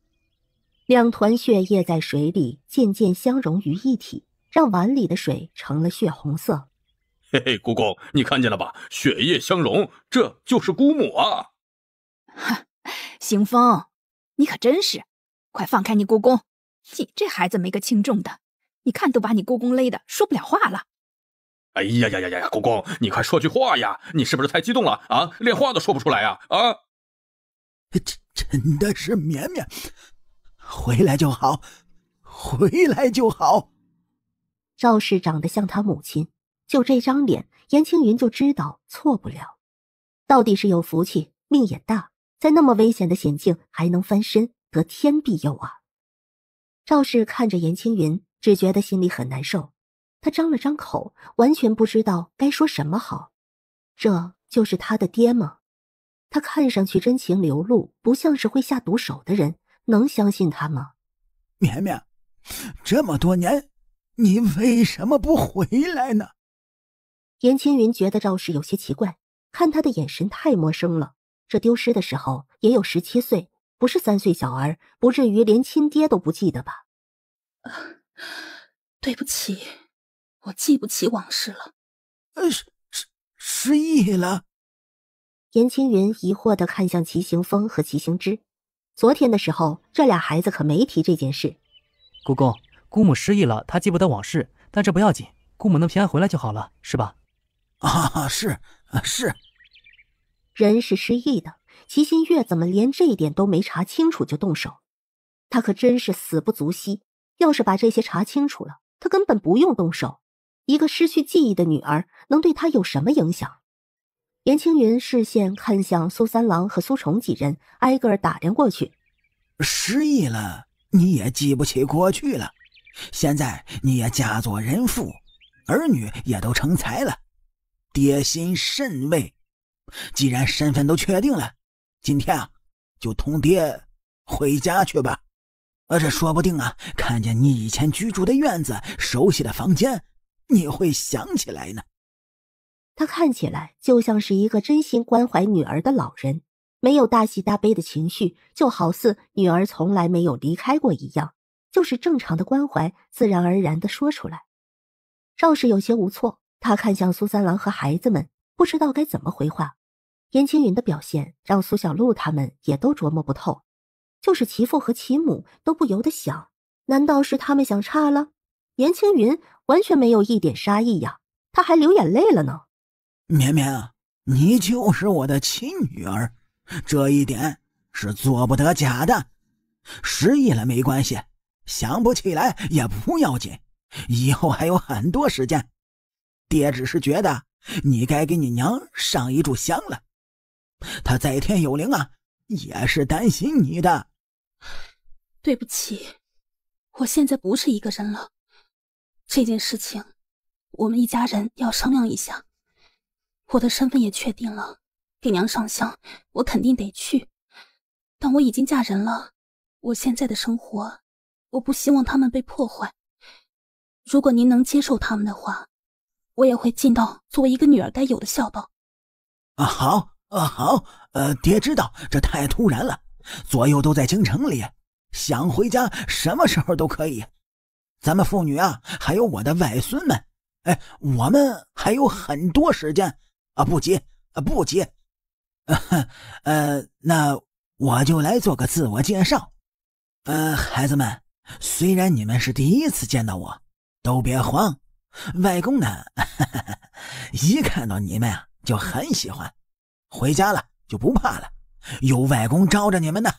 [SPEAKER 2] 两团血液在水里渐渐相融于一体，让碗里的水成了血红色。
[SPEAKER 4] 嘿嘿，姑姑，你看见了吧？血液相融，这就是姑母啊！
[SPEAKER 2] 哈，行风，
[SPEAKER 13] 你可真是，快放开你姑姑！你这孩子没个轻重的，你看都把你姑姑勒的说不了话了。
[SPEAKER 4] 哎呀呀呀呀！公公，你快说句话呀！你是不是太激动了啊？连话都说不出来呀？啊！
[SPEAKER 9] 真真的是绵绵回来就好，回来就好。
[SPEAKER 2] 赵氏长得像他母亲，就这张脸，严青云就知道错不了。到底是有福气，命也大，在那么危险的险境还能翻身，得天庇佑啊！赵氏看着严青云，只觉得心里很难受。他张了张口，完全不知道该说什么好。这就是他的爹吗？他看上去真情流露，不像是会下毒手的人，能相信他吗？绵绵，这么多年，你为什么不回来呢？严青云觉得赵氏有些奇怪，看他的眼神太陌生了。这丢失的时候也有十七岁，不是三岁小儿，不至于连亲爹都不记得吧？啊，对不起。我记不起往事了，失失失忆了。严青云疑惑的看向齐行风和齐行之。昨天的时候，这俩孩子可没提这件事。姑公、姑母失忆了，他记不得往事，但这不要紧，姑母能平安回来就好了，是吧？啊，是是。人是失忆的，齐心月怎么连这一点都没查清楚就动手？他可真是死不足惜。要是把这些查清楚了，他根本不用动手。一个失去记忆的女儿能对他有什么影响？严青云视线看向苏三郎和苏重几人，挨个打量过去。
[SPEAKER 9] 失忆了，你也记不起过去了。现在你也嫁做人妇，儿女也都成才了，爹心甚慰。既然身份都确定了，今天啊，就同爹回家去吧。啊，这说不定啊，看见你以前居住的院子、熟悉的房间。你会想起来呢。他看起来就
[SPEAKER 2] 像是一个真心关怀女儿的老人，没有大喜大悲的情绪，就好似女儿从来没有离开过一样，就是正常的关怀，自然而然的说出来。赵氏有些无措，他看向苏三郎和孩子们，不知道该怎么回话。燕青云的表现让苏小璐他们也都琢磨不透，就是其父和其母都不由得想：难道是他们想差了？严青云完全没有一点杀意呀，他还流眼泪了呢。
[SPEAKER 9] 绵绵啊，你就是我的亲女儿，这一点是做不得假的。失忆了没关系，想不起来也不要紧，以后还有很多时间。爹只是觉得你该给你娘上一炷香了，她在天有灵啊，也是担心你的。
[SPEAKER 5] 对不起，我现在不是一个人了。这件事情，我们一家人要商量一下。我的身份也确定了，给娘上香，我肯定得去。但我已经嫁人了，我现在的生活，我不希望他们被破坏。如果您能接受他们的话，我也会尽到作为一个女儿该有的孝道。
[SPEAKER 9] 啊，好啊，好。呃，爹知道这太突然了，左右都在京城里，想回家什么时候都可以。咱们妇女啊，还有我的外孙们，哎，我们还有很多时间啊，不急，不急，呃，那我就来做个自我介绍。呃，孩子们，虽然你们是第一次见到我，都别慌。外公呢，[laughs] 一看到你们啊，就很喜欢。回家了就不怕了，有外公罩着你们呢。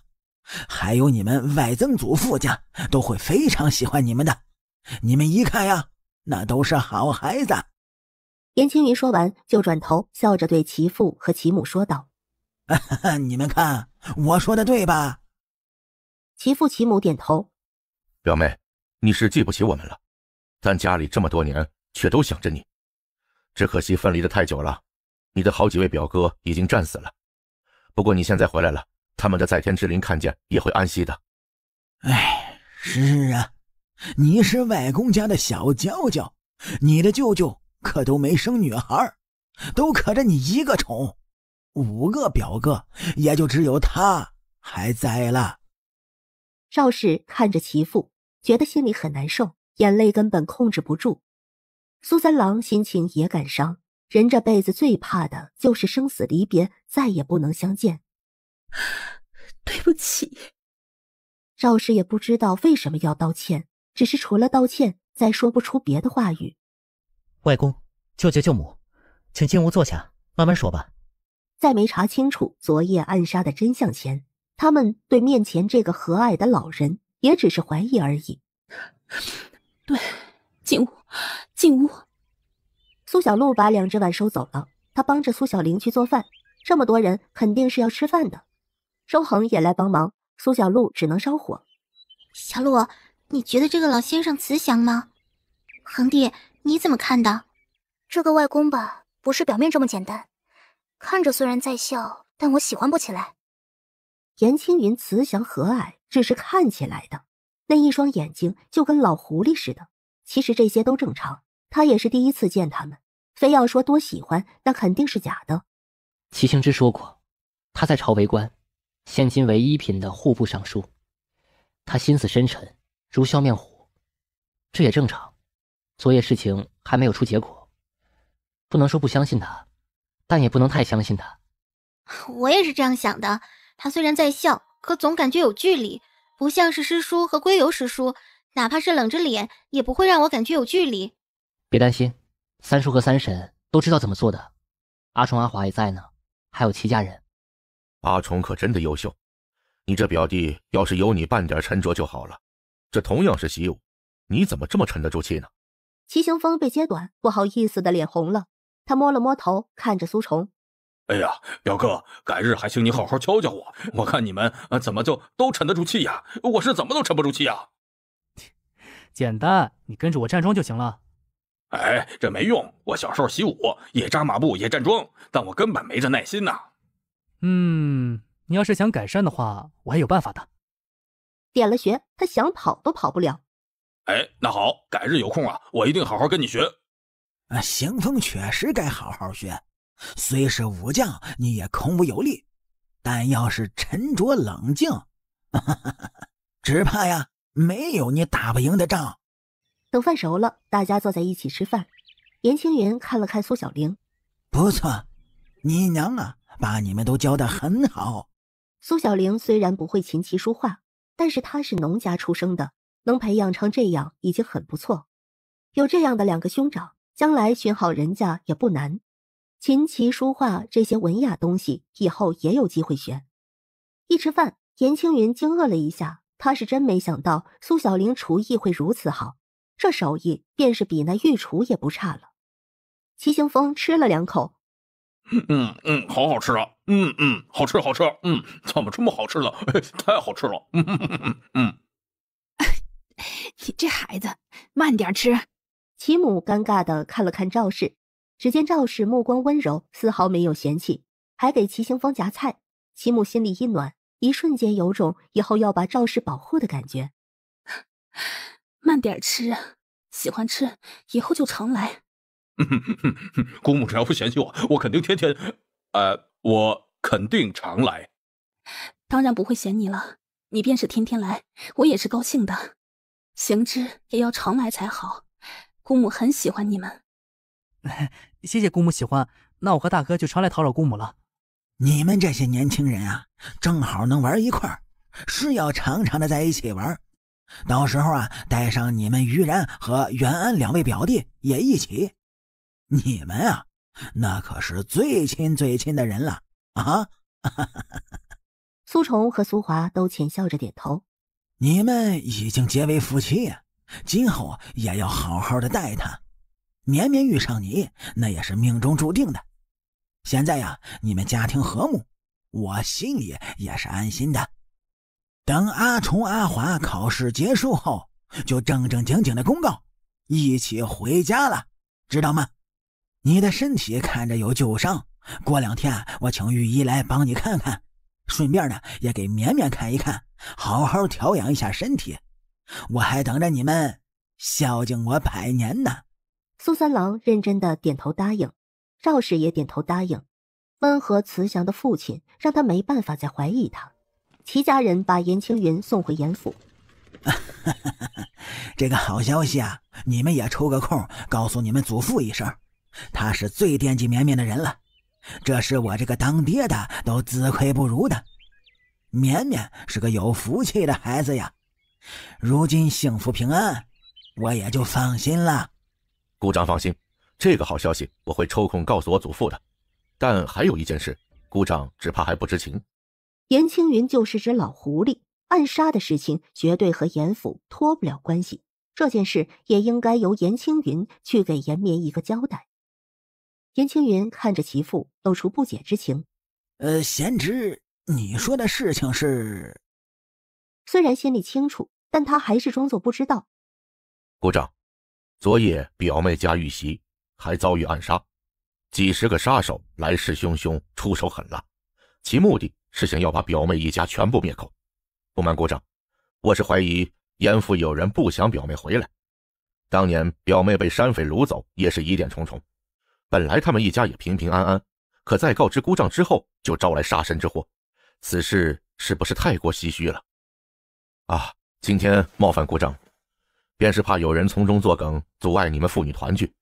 [SPEAKER 9] 还有你们外曾祖父家，都会非常喜欢你们的。你们一看呀，那都是好孩子。严青云说完，就转头笑着对
[SPEAKER 2] 齐父和齐母说道：“ [laughs] 你们看，我说的对吧？”齐父、齐母点头。
[SPEAKER 12] 表妹，你是记不起我们了，但家里这么多年却都想着你。只可惜分离的太久了，你的好几位表哥已经战死了。不过你现在回来了，他们的在天之灵看见也会安息的。
[SPEAKER 9] 哎，是啊。你是外公家的小娇娇，你的舅舅可都没生女孩，都可着你一个宠，五个表哥也就只有他还在了。
[SPEAKER 2] 赵氏看着其父，觉得心里很难受，眼泪根本控制不住。苏三郎心情也感伤，人这辈子最怕的就是生死离别，再也不能相见。[sighs] 对不起，赵氏也不知道为什么要道歉。只是除了道歉，再说不出别的话语。外公、舅舅、舅母，请进屋坐下，慢慢说吧。在没查清楚昨夜暗杀的真相前，他们对面前这个和蔼的老人也只是怀疑而已。对，进屋，进屋。苏小璐把两只碗收走了，她帮着苏小玲去做饭。这么多人肯定是要吃饭的。周恒也来帮忙，苏小璐只能烧火。小璐。你觉得这个老先生慈祥吗，
[SPEAKER 10] 恒帝？你怎么看的？这个外公吧，不是表面这么简单。
[SPEAKER 2] 看着虽然在
[SPEAKER 10] 笑，但我喜欢不起来。
[SPEAKER 2] 颜青云慈祥和蔼，只是看起来的。那一双眼睛就跟老狐狸似的。其实这些都正常。他也是第一次见他们，非要说多喜欢，那肯定是假的。
[SPEAKER 6] 齐星之说过，他在朝为官，现今为一品的户部尚书，他心思深沉。如笑面虎，这也正常。昨夜事情还没有出结果，不能说不相信他，但也不能太相信他。
[SPEAKER 2] [laughs] 我也是这样想的。他虽然在笑，可总感觉有距离，不像是师叔和归游师叔，哪怕是冷着脸，也不会让我感觉有
[SPEAKER 10] 距
[SPEAKER 6] 离。别担心，三叔和三婶都知道怎么做的。阿虫、阿华也在呢，还有齐家人。
[SPEAKER 12] 阿虫可真的优秀，你这表弟要是有你半点沉着就好了。这同样是习武，你怎么这么沉得住气呢？
[SPEAKER 2] 齐行风被揭短，不好意思的脸红了。他摸了摸头，看着苏重：“
[SPEAKER 4] 哎呀，表哥，改日还请你好好教教我。我看你们怎么就都沉得住气呀？我是怎么都沉不住气呀！”
[SPEAKER 1] 简单，你跟着我站桩就行了。
[SPEAKER 4] 哎，这没用。我小时候习武，也扎马步，也站桩，但我根本没这耐心呐。
[SPEAKER 1] 嗯，你要是想改善的话，我还有办法的。
[SPEAKER 2] 点了穴，他想跑都跑不了。
[SPEAKER 4] 哎，那好，改日有空啊，我一定好好跟你学。
[SPEAKER 9] 啊，行风确实该好好学，虽是武将，你也空无有力，但要是沉着冷静，[laughs] 只怕呀没有你打不赢的仗。
[SPEAKER 2] 等饭熟了，大家坐在一起吃饭。严青云看了看苏小玲，
[SPEAKER 9] 不错，你娘啊把你们都教得很好。
[SPEAKER 2] 苏小玲虽然不会琴棋书画。但是他是农家出生的，能培养成这样已经很不错。有这样的两个兄长，将来寻好人家也不难。琴棋书画这些文雅东西，以后也有机会学。一吃饭，严青云惊愕了一下，他是真没想到苏小玲厨艺会如此好，这手艺便是比那御厨也不差了。齐行风吃了两口。
[SPEAKER 7] [laughs] 嗯嗯
[SPEAKER 4] 嗯，好好吃啊！嗯嗯，好吃好吃！嗯，怎么这么好吃的？[laughs] 太好吃了！
[SPEAKER 7] 嗯嗯嗯嗯嗯，
[SPEAKER 2] [laughs] 你这孩子，慢点吃。齐母尴尬的看了看赵氏，只见赵氏目光温柔，丝毫没有嫌弃，还给齐行方夹菜。齐母心里一暖，一瞬间有种以后要把赵氏保护的感觉。慢点吃，喜欢吃
[SPEAKER 5] 以后就常来。
[SPEAKER 4] 哼哼哼哼，姑母只要不嫌弃我，我肯定天天，呃，我肯定常来。
[SPEAKER 5] 当然不会嫌你了，你便是天天来，我也是高兴的。行之也要常来才好，姑母很喜欢你们。
[SPEAKER 1] [laughs] 谢谢姑母喜欢，那我和大哥就常来讨扰
[SPEAKER 9] 姑母了。你们这些年轻人啊，正好能玩一块儿，是要常常的在一起玩。到时候啊，带上你们于然和袁安两位表弟也一起。你们啊，那可是最亲最亲的人了啊！苏崇和苏华都浅笑着点头。你们已经结为夫妻，今后也要好好的待他。绵绵遇上你，那也是命中注定的。现在呀，你们家庭和睦，我心里也是安心的。等阿崇、阿华考试结束后，就正正经经的公告，一起回家了，知道吗？你的身体看着有旧伤，过两天我请御医来帮你看看，顺便呢也给绵绵看一看，好好调养一下身体。我还等着你们孝敬我百年呢。苏三郎认真的点头答应，赵氏也点头答应。
[SPEAKER 2] 温和慈祥的父亲让他没办法再怀疑他。齐家人把严青云送回严
[SPEAKER 9] 府。[laughs] 这个好消息啊，你们也抽个空告诉你们祖父一声。他是最惦记绵绵的人了，这是我这个当爹的都自愧不如的。绵绵是个有福气的孩子呀，如今幸福平安，我也就放心了。
[SPEAKER 12] 姑丈放心，这个好消息我会抽空告诉我祖父的。但还有一件事，姑丈只怕还不知情。
[SPEAKER 2] 严青云就是只老狐狸，暗杀的事情绝对和严府脱不了关系。这件事也应该由严青云去给严绵一个交代。严青云看着其父，露出不解之情。“呃，贤侄，你说的事情是……”虽然心里清楚，但他还是装作不知道。
[SPEAKER 12] “姑丈，昨夜表妹家遇袭，还遭遇暗杀，几十个杀手来势汹汹，出手狠辣，其目的是想要把表妹一家全部灭口。不瞒姑丈，我是怀疑严府有人不想表妹回来。当年表妹被山匪掳走，也是疑点重重。”本来他们一家也平平安安，可在告知姑丈之后就招来杀身之祸，此事是不是太过唏嘘了？啊，今天冒犯姑丈，便是怕有人从中作梗，阻碍你们父女团聚。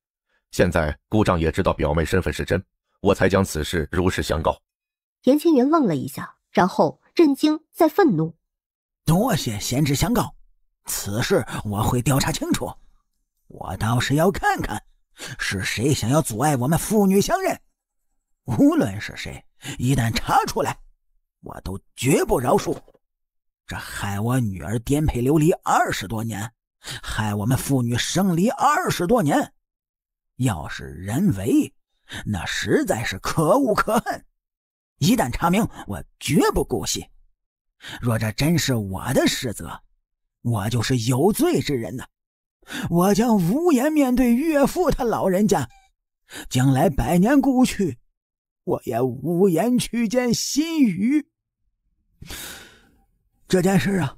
[SPEAKER 12] 现在姑丈也知道表妹身份是真，我才将此事如
[SPEAKER 2] 实相告。严青云愣了一下，然后震惊再愤怒。
[SPEAKER 9] 多谢贤侄相告，此事我会调查清楚。我倒是要看看。是谁想要阻碍我们父女相认？无论是谁，一旦查出来，我都绝不饶恕。这害我女儿颠沛流离二十多年，害我们父女生离二十多年。要是人为，那实在是可恶可恨。一旦查明，我绝不姑息。若这真是我的失责，我就是有罪之人呐。我将无颜面对岳父他老人家，将来百年故去，我也无颜去见心语。这件事啊，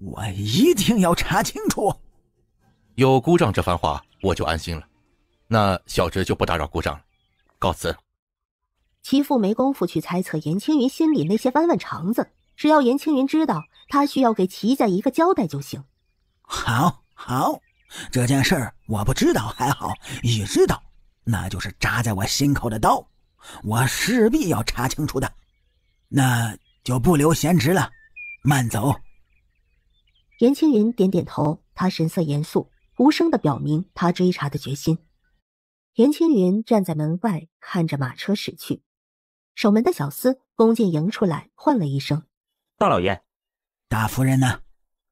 [SPEAKER 9] 我一定要查清楚。
[SPEAKER 12] 有姑丈这番话，我就安心了。那小侄就不打扰姑丈了，告辞。
[SPEAKER 2] 其父没工夫去猜测严青云心里那些弯弯肠子，只要严青云知道他需要给齐家一个交代就行。
[SPEAKER 9] 好，好。这件事儿我不知道还好，一知道，那就是扎在我心口的刀，我势必要查清楚的。那就不留闲职了，慢走。
[SPEAKER 2] 严青云点点头，他神色严肃，无声的表明他追查的决心。严青云站在门外，看着马车驶去。守门的小厮恭敬迎出来，唤了一声：“
[SPEAKER 4] 大老爷，大夫人呢？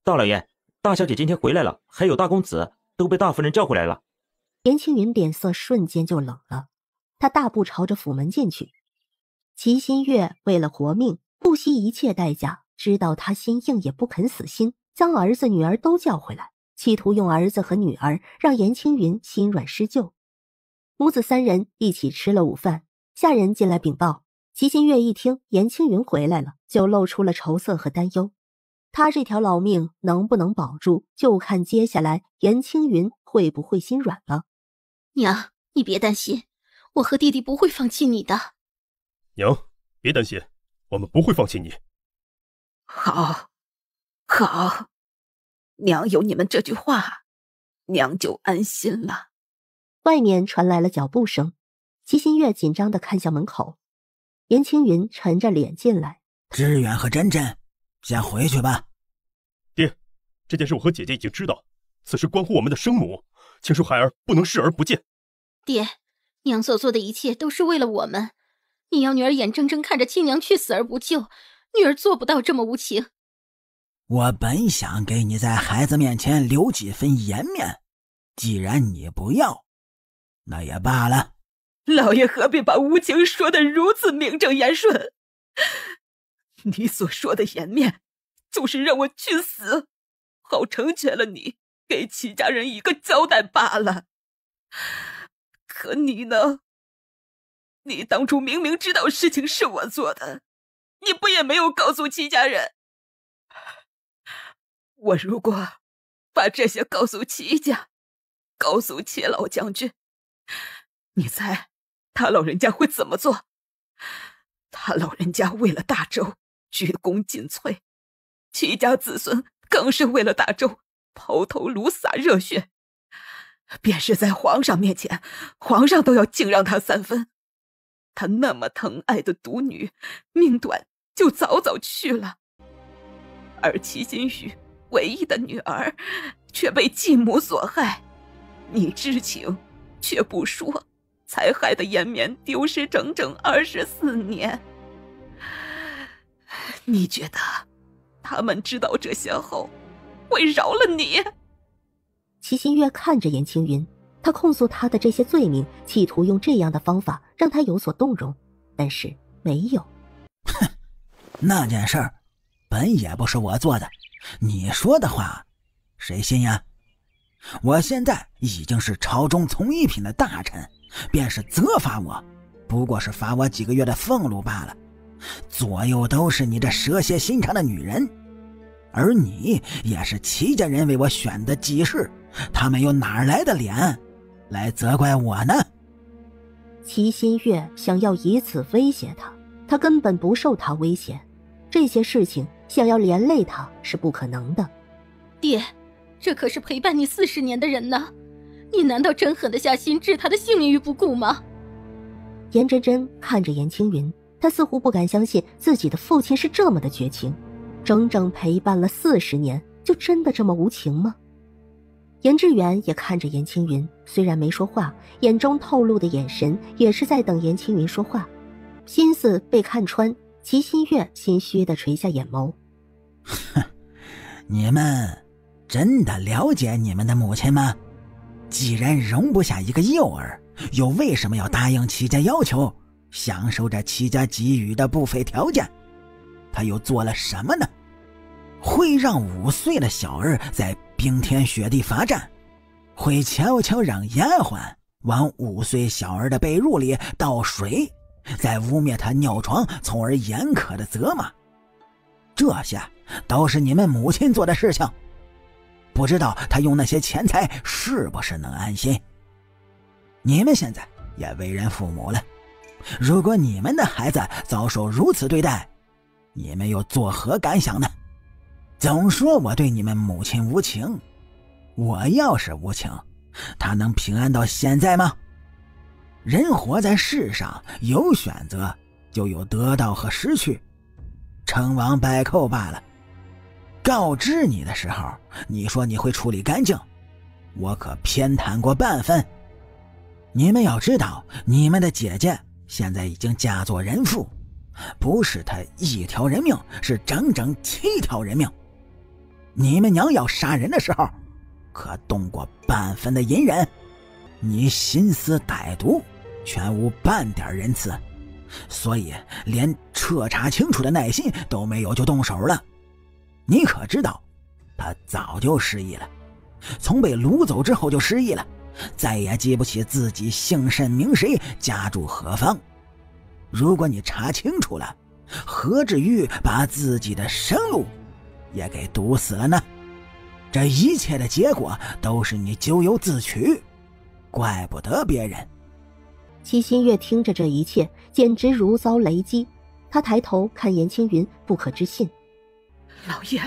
[SPEAKER 4] 大老爷。”大小姐今天回来了，还有大公子都被大夫人叫回来了。
[SPEAKER 2] 严青云脸色瞬间就冷了，他大步朝着府门进去。齐新月为了活命，不惜一切代价，知道他心硬也不肯死心，将儿子女儿都叫回来，企图用儿子和女儿让严青云心软施救。母子三人一起吃了午饭，下人进来禀报，齐新月一听严青云回来了，就露出了愁色和担忧。他这条老命能不能保住，就看接下来严青云会不会心软了。娘，你别担心，我和弟弟不会放弃你的。
[SPEAKER 8] 娘，别担心，我们不会放弃你。
[SPEAKER 7] 好，好，娘有你们这句话，娘就安心
[SPEAKER 2] 了。外面传来了脚步声，齐心月紧张的看向门口，严青云沉着脸进来，
[SPEAKER 9] 志远和珍珍。先回去吧，
[SPEAKER 8] 爹。这件事我和姐姐已经知道，此事关乎我们的生母，请恕孩儿不能视而不见。
[SPEAKER 5] 爹，娘所做的一切都是为了我们，你要女儿眼睁睁看着亲娘去死而不救，女儿做不到这么无情。
[SPEAKER 9] 我本想给你在孩子面前留几分颜面，既然你不要，那也罢了。老爷何必把无情说得如此
[SPEAKER 11] 名正言顺？你所说的颜面，就是让我去死，好成全了你，给齐家人一个交代罢了。可你呢？你当初明明知道事情是我做的，你不也没有告诉齐家人？我如果把这些告诉齐家，告诉齐老将军，你猜他老人家会怎么做？他老人家为了大周。鞠躬尽瘁，齐家子孙更是为了大周抛头颅洒热血。便是在皇上面前，皇上都要敬让他三分。他那么疼爱的独女，命短就早早去了。而齐金宇唯一的女儿，却被继母所害。你知情却不说，才害得延绵丢失整整二十四年。你觉得，他们知道这些后，会饶了你？
[SPEAKER 2] 齐心月看着严青云，他控诉他的这些罪名，企图用这样的方法让他有所动容，但是
[SPEAKER 9] 没有。哼，那件事儿，本也不是我做的。你说的话，谁信呀？我现在已经是朝中从一品的大臣，便是责罚我，不过是罚我几个月的俸禄罢了。左右都是你这蛇蝎心肠的女人，而你也是齐家人为我选的吉事，他们又哪来的脸来责怪我呢？齐新月想要以此威胁
[SPEAKER 2] 他，他根本不受他威胁。这些事情想要连累他是不可能的。
[SPEAKER 5] 爹，这可是陪伴你四十年的人呢，你难道真狠得下心置他的性命于不顾吗？
[SPEAKER 2] 颜真真看着颜青云。他似乎不敢相信自己的父亲是这么的绝情，整整陪伴了四十年，就真的这么无情吗？严志远也看着严青云，虽然没说话，眼中透露的眼神也是在等严青云说话。心思被看穿，齐心月心虚的垂下眼眸。哼，
[SPEAKER 9] 你们真的了解你们的母亲吗？既然容不下一个幼儿，又为什么要答应齐家要求？享受着齐家给予的不菲条件，他又做了什么呢？会让五岁的小儿在冰天雪地罚站，会悄悄让丫鬟往五岁小儿的被褥里倒水，再污蔑他尿床，从而严苛的责骂。这些都是你们母亲做的事情，不知道他用那些钱财是不是能安心？你们现在也为人父母了。如果你们的孩子遭受如此对待，你们又作何感想呢？总说我对你们母亲无情，我要是无情，她能平安到现在吗？人活在世上，有选择就有得到和失去，成王败寇罢了。告知你的时候，你说你会处理干净，我可偏袒过半分。你们要知道，你们的姐姐。现在已经嫁做人妇，不是他一条人命，是整整七条人命。你们娘要杀人的时候，可动过半分的隐忍？你心思歹毒，全无半点仁慈，所以连彻查清楚的耐心都没有就动手了。你可知道，他早就失忆了，从被掳走之后就失忆了。再也记不起自己姓甚名谁，家住何方。如果你查清楚了，何至于把自己的生路也给堵死了呢？这一切的结果都是你咎由自取，怪不得别人。
[SPEAKER 2] 齐心月听着这一切，简直如遭雷击。他抬头看颜青云，不可置信：“
[SPEAKER 11] 老爷，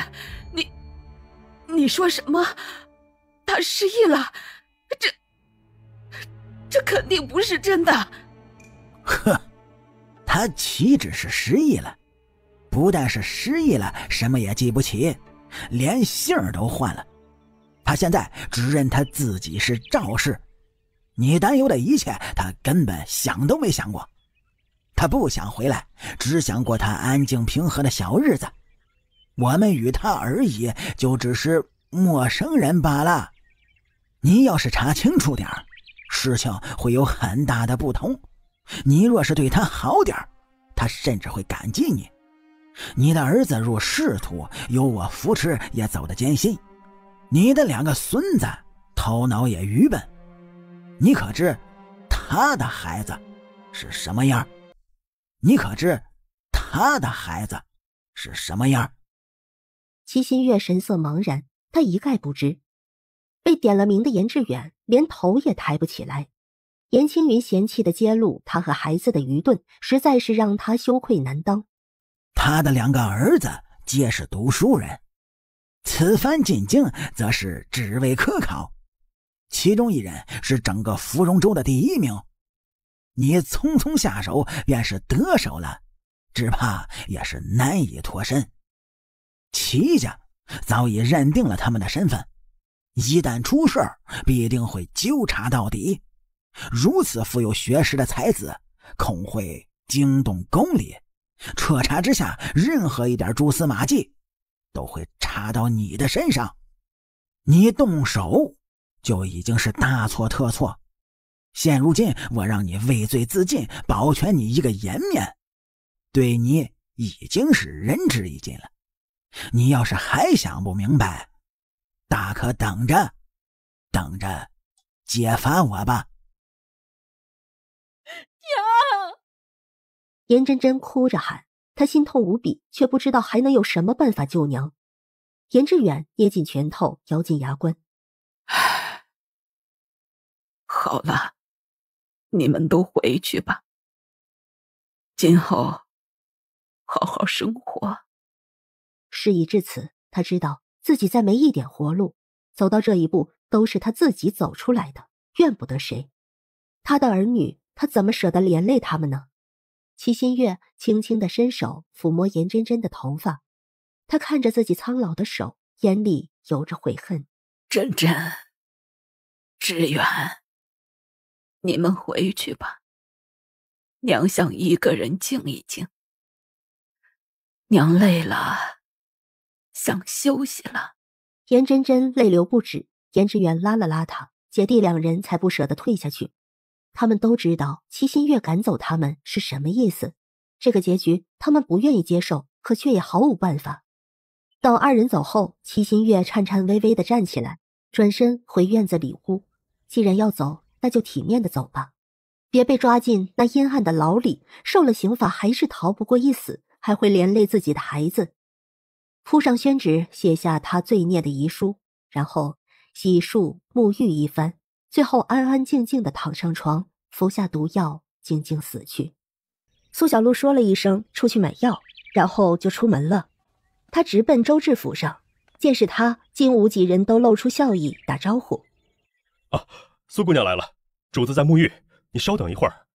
[SPEAKER 11] 你，你说什么？他失忆了？”这这肯定不是真的。
[SPEAKER 9] 哼，他岂止是失忆了？不但是失忆了，什么也记不起，连姓都换了。他现在只认他自己是赵氏。你担忧的一切，他根本想都没想过。他不想回来，只想过他安静平和的小日子。我们与他而已，就只是陌生人罢了。你要是查清楚点事情会有很大的不同。你若是对他好点他甚至会感激你。你的儿子入仕途，有我扶持也走得艰辛。你的两个孙子头脑也愚笨。你可知他的孩子是什么样？你可知他的孩子是什么样？齐心月
[SPEAKER 2] 神色茫然，他一概不知。被点了名的严志远连头也抬不起来，严青云嫌弃的揭露他和孩子的愚钝，实在是让他
[SPEAKER 9] 羞愧难当。他的两个儿子皆是读书人，此番进京则是只为科考，其中一人是整个芙蓉州的第一名。你匆匆下手便是得手了，只怕也是难以脱身。齐家早已认定了他们的身份。一旦出事儿，必定会纠查到底。如此富有学识的才子，恐会惊动宫里。彻查之下，任何一点蛛丝马迹，都会查到你的身上。你动手就已经是大错特错。现如今，我让你畏罪自尽，保全你一个颜面，对你已经是仁至义尽了。你要是还想不明白？大可等着，等着，揭发
[SPEAKER 7] 我吧！娘，严真
[SPEAKER 2] 真哭着喊，她心痛无比，却不知道还能有什么办法救娘。严志远捏紧拳头，咬紧牙关。
[SPEAKER 7] 好了，你们都回去吧。今后好好生活。
[SPEAKER 2] 事已至此，他知道。自己再没一点活路，走到这一步都是他自己走出来的，怨不得谁。他的儿女，他怎么舍得连累他们呢？齐心月轻轻的伸手抚摸颜真真的头发，他看着自己苍老的手，
[SPEAKER 7] 眼里有着悔恨。真真，志远，你们回去吧，娘想一个人静一静。娘累了。想休息
[SPEAKER 2] 了，严真真泪流不止。严志远拉了拉她，姐弟两人才不舍得退下去。他们都知道齐心月赶走他们是什么意思，这个结局他们不愿意接受，可却也毫无办法。等二人走后，齐心月颤颤巍巍的站起来，转身回院子里屋。既然要走，那就体面的走吧，别被抓进那阴暗的牢里，受了刑罚还是逃不过一死，还会连累自己的孩子。铺上宣纸，写下他罪孽的遗书，然后洗漱沐浴一番，最后安安静静的躺上床，服下毒药，静静死去。苏小璐说了一声“出去买药”，然后就出门了。他直奔周志府上，见是他，金武几人都露出笑意打招呼：“
[SPEAKER 8] 啊，苏姑娘来了，主子在沐浴，你稍等一会儿。”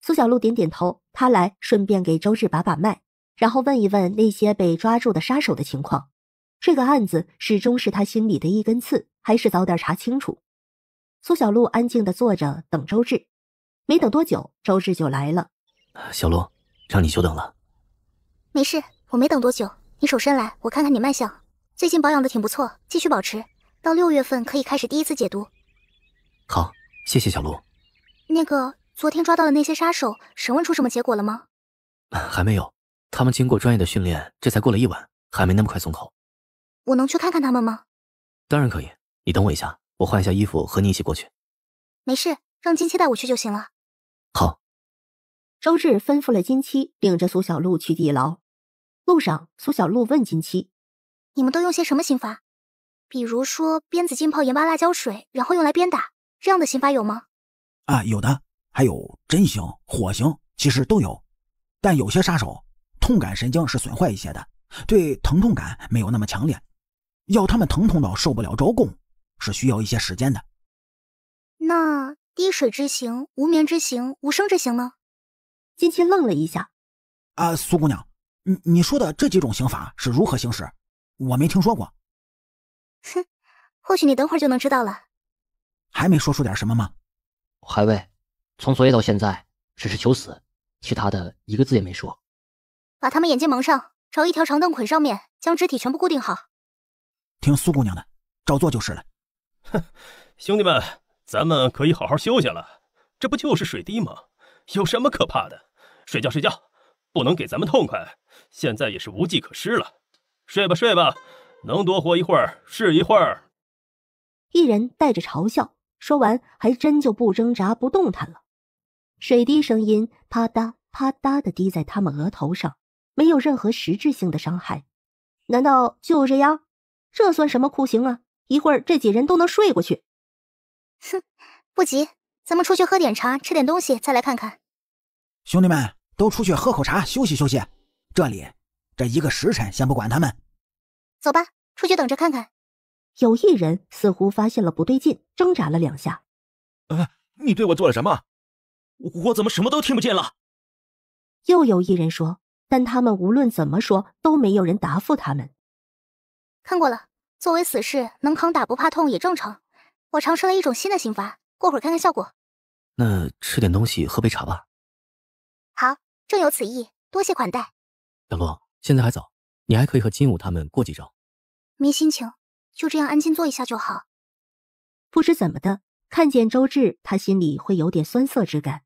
[SPEAKER 2] 苏小璐点点头，他来顺便给周志把把脉。然后问一问那些被抓住的杀手的情况，这个案子始终是他心里的一根刺，还是早点查清楚？苏小璐安静的坐着等周志，没等多久，周志就来了。
[SPEAKER 3] 小璐，让你久等了。
[SPEAKER 2] 没事，我没等多久。你手伸来，我看看你脉象。
[SPEAKER 10] 最近保养的挺不错，继续保持。到六月份可以开始第一次解毒。
[SPEAKER 3] 好，谢谢小璐。
[SPEAKER 10] 那个昨天抓到的那些杀手，审问出什么结果了吗？
[SPEAKER 3] 还没有。他们经过专业的训练，这才过了一晚，还没那么快松口。
[SPEAKER 10] 我能去看看他们吗？
[SPEAKER 3] 当然可以，你等我一下，我换一下衣服，和你一起过去。
[SPEAKER 10] 没事，让金七带我去就行了。
[SPEAKER 2] 好。周志吩咐了金七，领着苏小璐去地牢。路上，苏小璐问金七：“你们都用
[SPEAKER 10] 些什么刑罚？比如说鞭子浸泡盐巴辣椒水，然后用来鞭打，这样的刑罚有吗？”
[SPEAKER 9] 啊，有的，还有针刑、火刑，其实都有。但有些杀手。痛感神经是损坏一些的，对疼痛感没有那么强烈。要他们疼痛到受不了招供，是需要一些时间的。
[SPEAKER 10] 那滴水之行、无眠之行、无声之行呢？
[SPEAKER 9] 金七愣了一下，啊，苏姑娘，你你说的这几种刑法是如何行使？我没听说过。
[SPEAKER 10] 哼，或许你等会儿就能知道了。
[SPEAKER 9] 还没说出点什么
[SPEAKER 6] 吗？还未。从昨夜到现在，只是求死，其他的一个字也
[SPEAKER 9] 没说。
[SPEAKER 10] 把他们眼睛蒙上，找一条长凳捆上面，将肢体全部固定好。
[SPEAKER 9] 听苏姑娘的，照做就是了。哼，兄弟们，咱们
[SPEAKER 8] 可以好好休息了。这不就是水滴吗？有什么可怕的？睡觉，睡觉，不能给咱们痛快，现在也是无计可施了。睡吧，睡吧，能多活一会儿是一会儿。
[SPEAKER 2] 一人带着嘲笑，说完还真就不挣扎不动弹了。水滴声音啪嗒啪嗒的滴在他们额头上。没有任何实质性的伤害，难道就这样？这算什么酷刑啊！一会儿这几人都能睡过去。哼，
[SPEAKER 10] 不急，咱们出去喝点茶，吃点东西，再来看看。
[SPEAKER 9] 兄弟们都出去喝口茶，休息休息。这里这一个时辰，先不管他们。
[SPEAKER 2] 走吧，出去等着看看。有一人似乎发现了不对劲，挣扎了两下。
[SPEAKER 8] 呃，你对我做了什么？我我怎么什么都听不见了？
[SPEAKER 2] 又有一人说。但他们无论怎么说，都没有人答复他们。看
[SPEAKER 10] 过了，作为死士，能扛打不怕痛也正常。我尝试了一种新的刑罚，过会儿看看效果。
[SPEAKER 3] 那吃点东西，喝杯茶吧。
[SPEAKER 10] 好，正有此意，多谢款待。
[SPEAKER 3] 小洛，现在还早，你还可以和金武他们过几招。
[SPEAKER 2] 没心情，就这样安静坐一下就好。不知怎么的，看见周志，他心里会有点酸涩之感。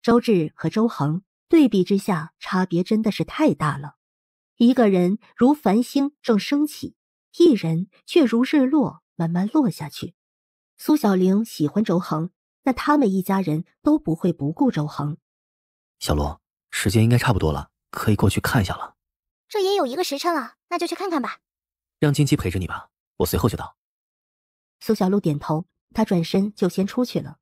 [SPEAKER 2] 周志和周恒。对比之下，差别真的是太大了。一个人如繁星正升起，一人却如日落慢慢落下去。苏小玲喜欢周恒，那他们一家人都不会不顾周恒。
[SPEAKER 3] 小鹿，时间应该差不多了，可以过去看一下了。
[SPEAKER 2] 这也有一个时辰了，那就去看看吧。
[SPEAKER 3] 让金七陪着你吧，我随后就到。
[SPEAKER 2] 苏小璐点头，她转身就先出去了。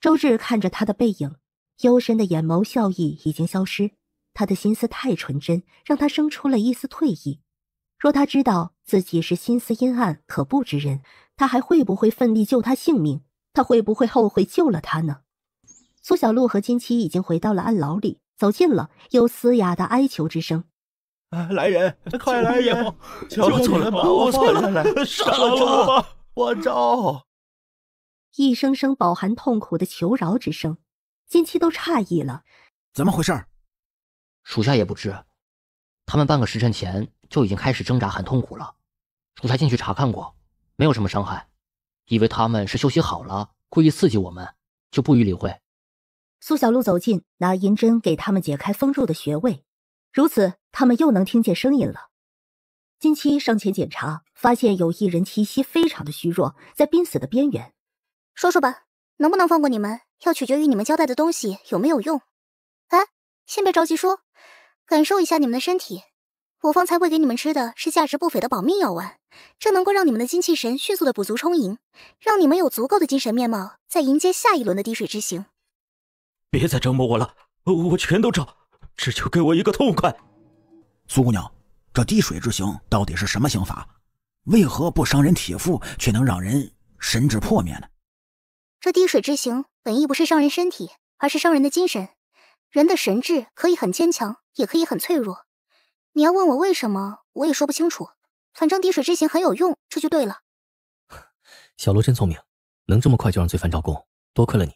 [SPEAKER 2] 周志看着她的背影。幽深的眼眸笑意已经消失，他的心思太纯真，让他生出了一丝退意。若他知道自己是心思阴暗可怖之人，他还会不会奋力救他性命？他会不会后悔救了他呢？苏小璐和金七已经回到了暗牢里，走近了，有嘶哑的哀求之声：“
[SPEAKER 9] 啊，来人，快来人，救求来，我
[SPEAKER 2] 了，杀了我，我招。”一声声饱含痛苦的求饶之声。金七都诧异了，
[SPEAKER 6] 怎么回事？属下也不知，他们半个时辰前就已经开始挣扎喊痛苦了。属下进去查看过，没有什么伤害，以为他们是休息好了，故意刺激我们，就不予理会。
[SPEAKER 2] 苏小璐走近，拿银针给他们解开封住的穴位，如此他们又能听见声音了。金七上前检查，发现有一人气息非常的虚弱，在濒死的边缘。说说吧，
[SPEAKER 10] 能不能放过你们？要取决于你们交代的东西有没有用。哎，先别着急说，感受一下你们的身体。我方才喂给你们吃的是价值不菲的保命药丸，这能够让你们的精气神迅速的补足充盈，让你们有足够的精神面貌，在迎接下一轮的滴水之行。
[SPEAKER 9] 别再折磨我了，我全都招，只求给我一个痛快。苏姑娘，这滴水之行到底是什么刑法？为何不伤人体腹，却能让人神智破灭呢？这滴
[SPEAKER 10] 水之行本意不是伤人身体，而是伤人的精神。人的神智可以很坚强，也可以很脆弱。你要问我为什么，我也说不清楚。反正滴水之
[SPEAKER 7] 行很有用，这就对了。小罗真聪明，能这么快就让罪犯招供，多亏了你。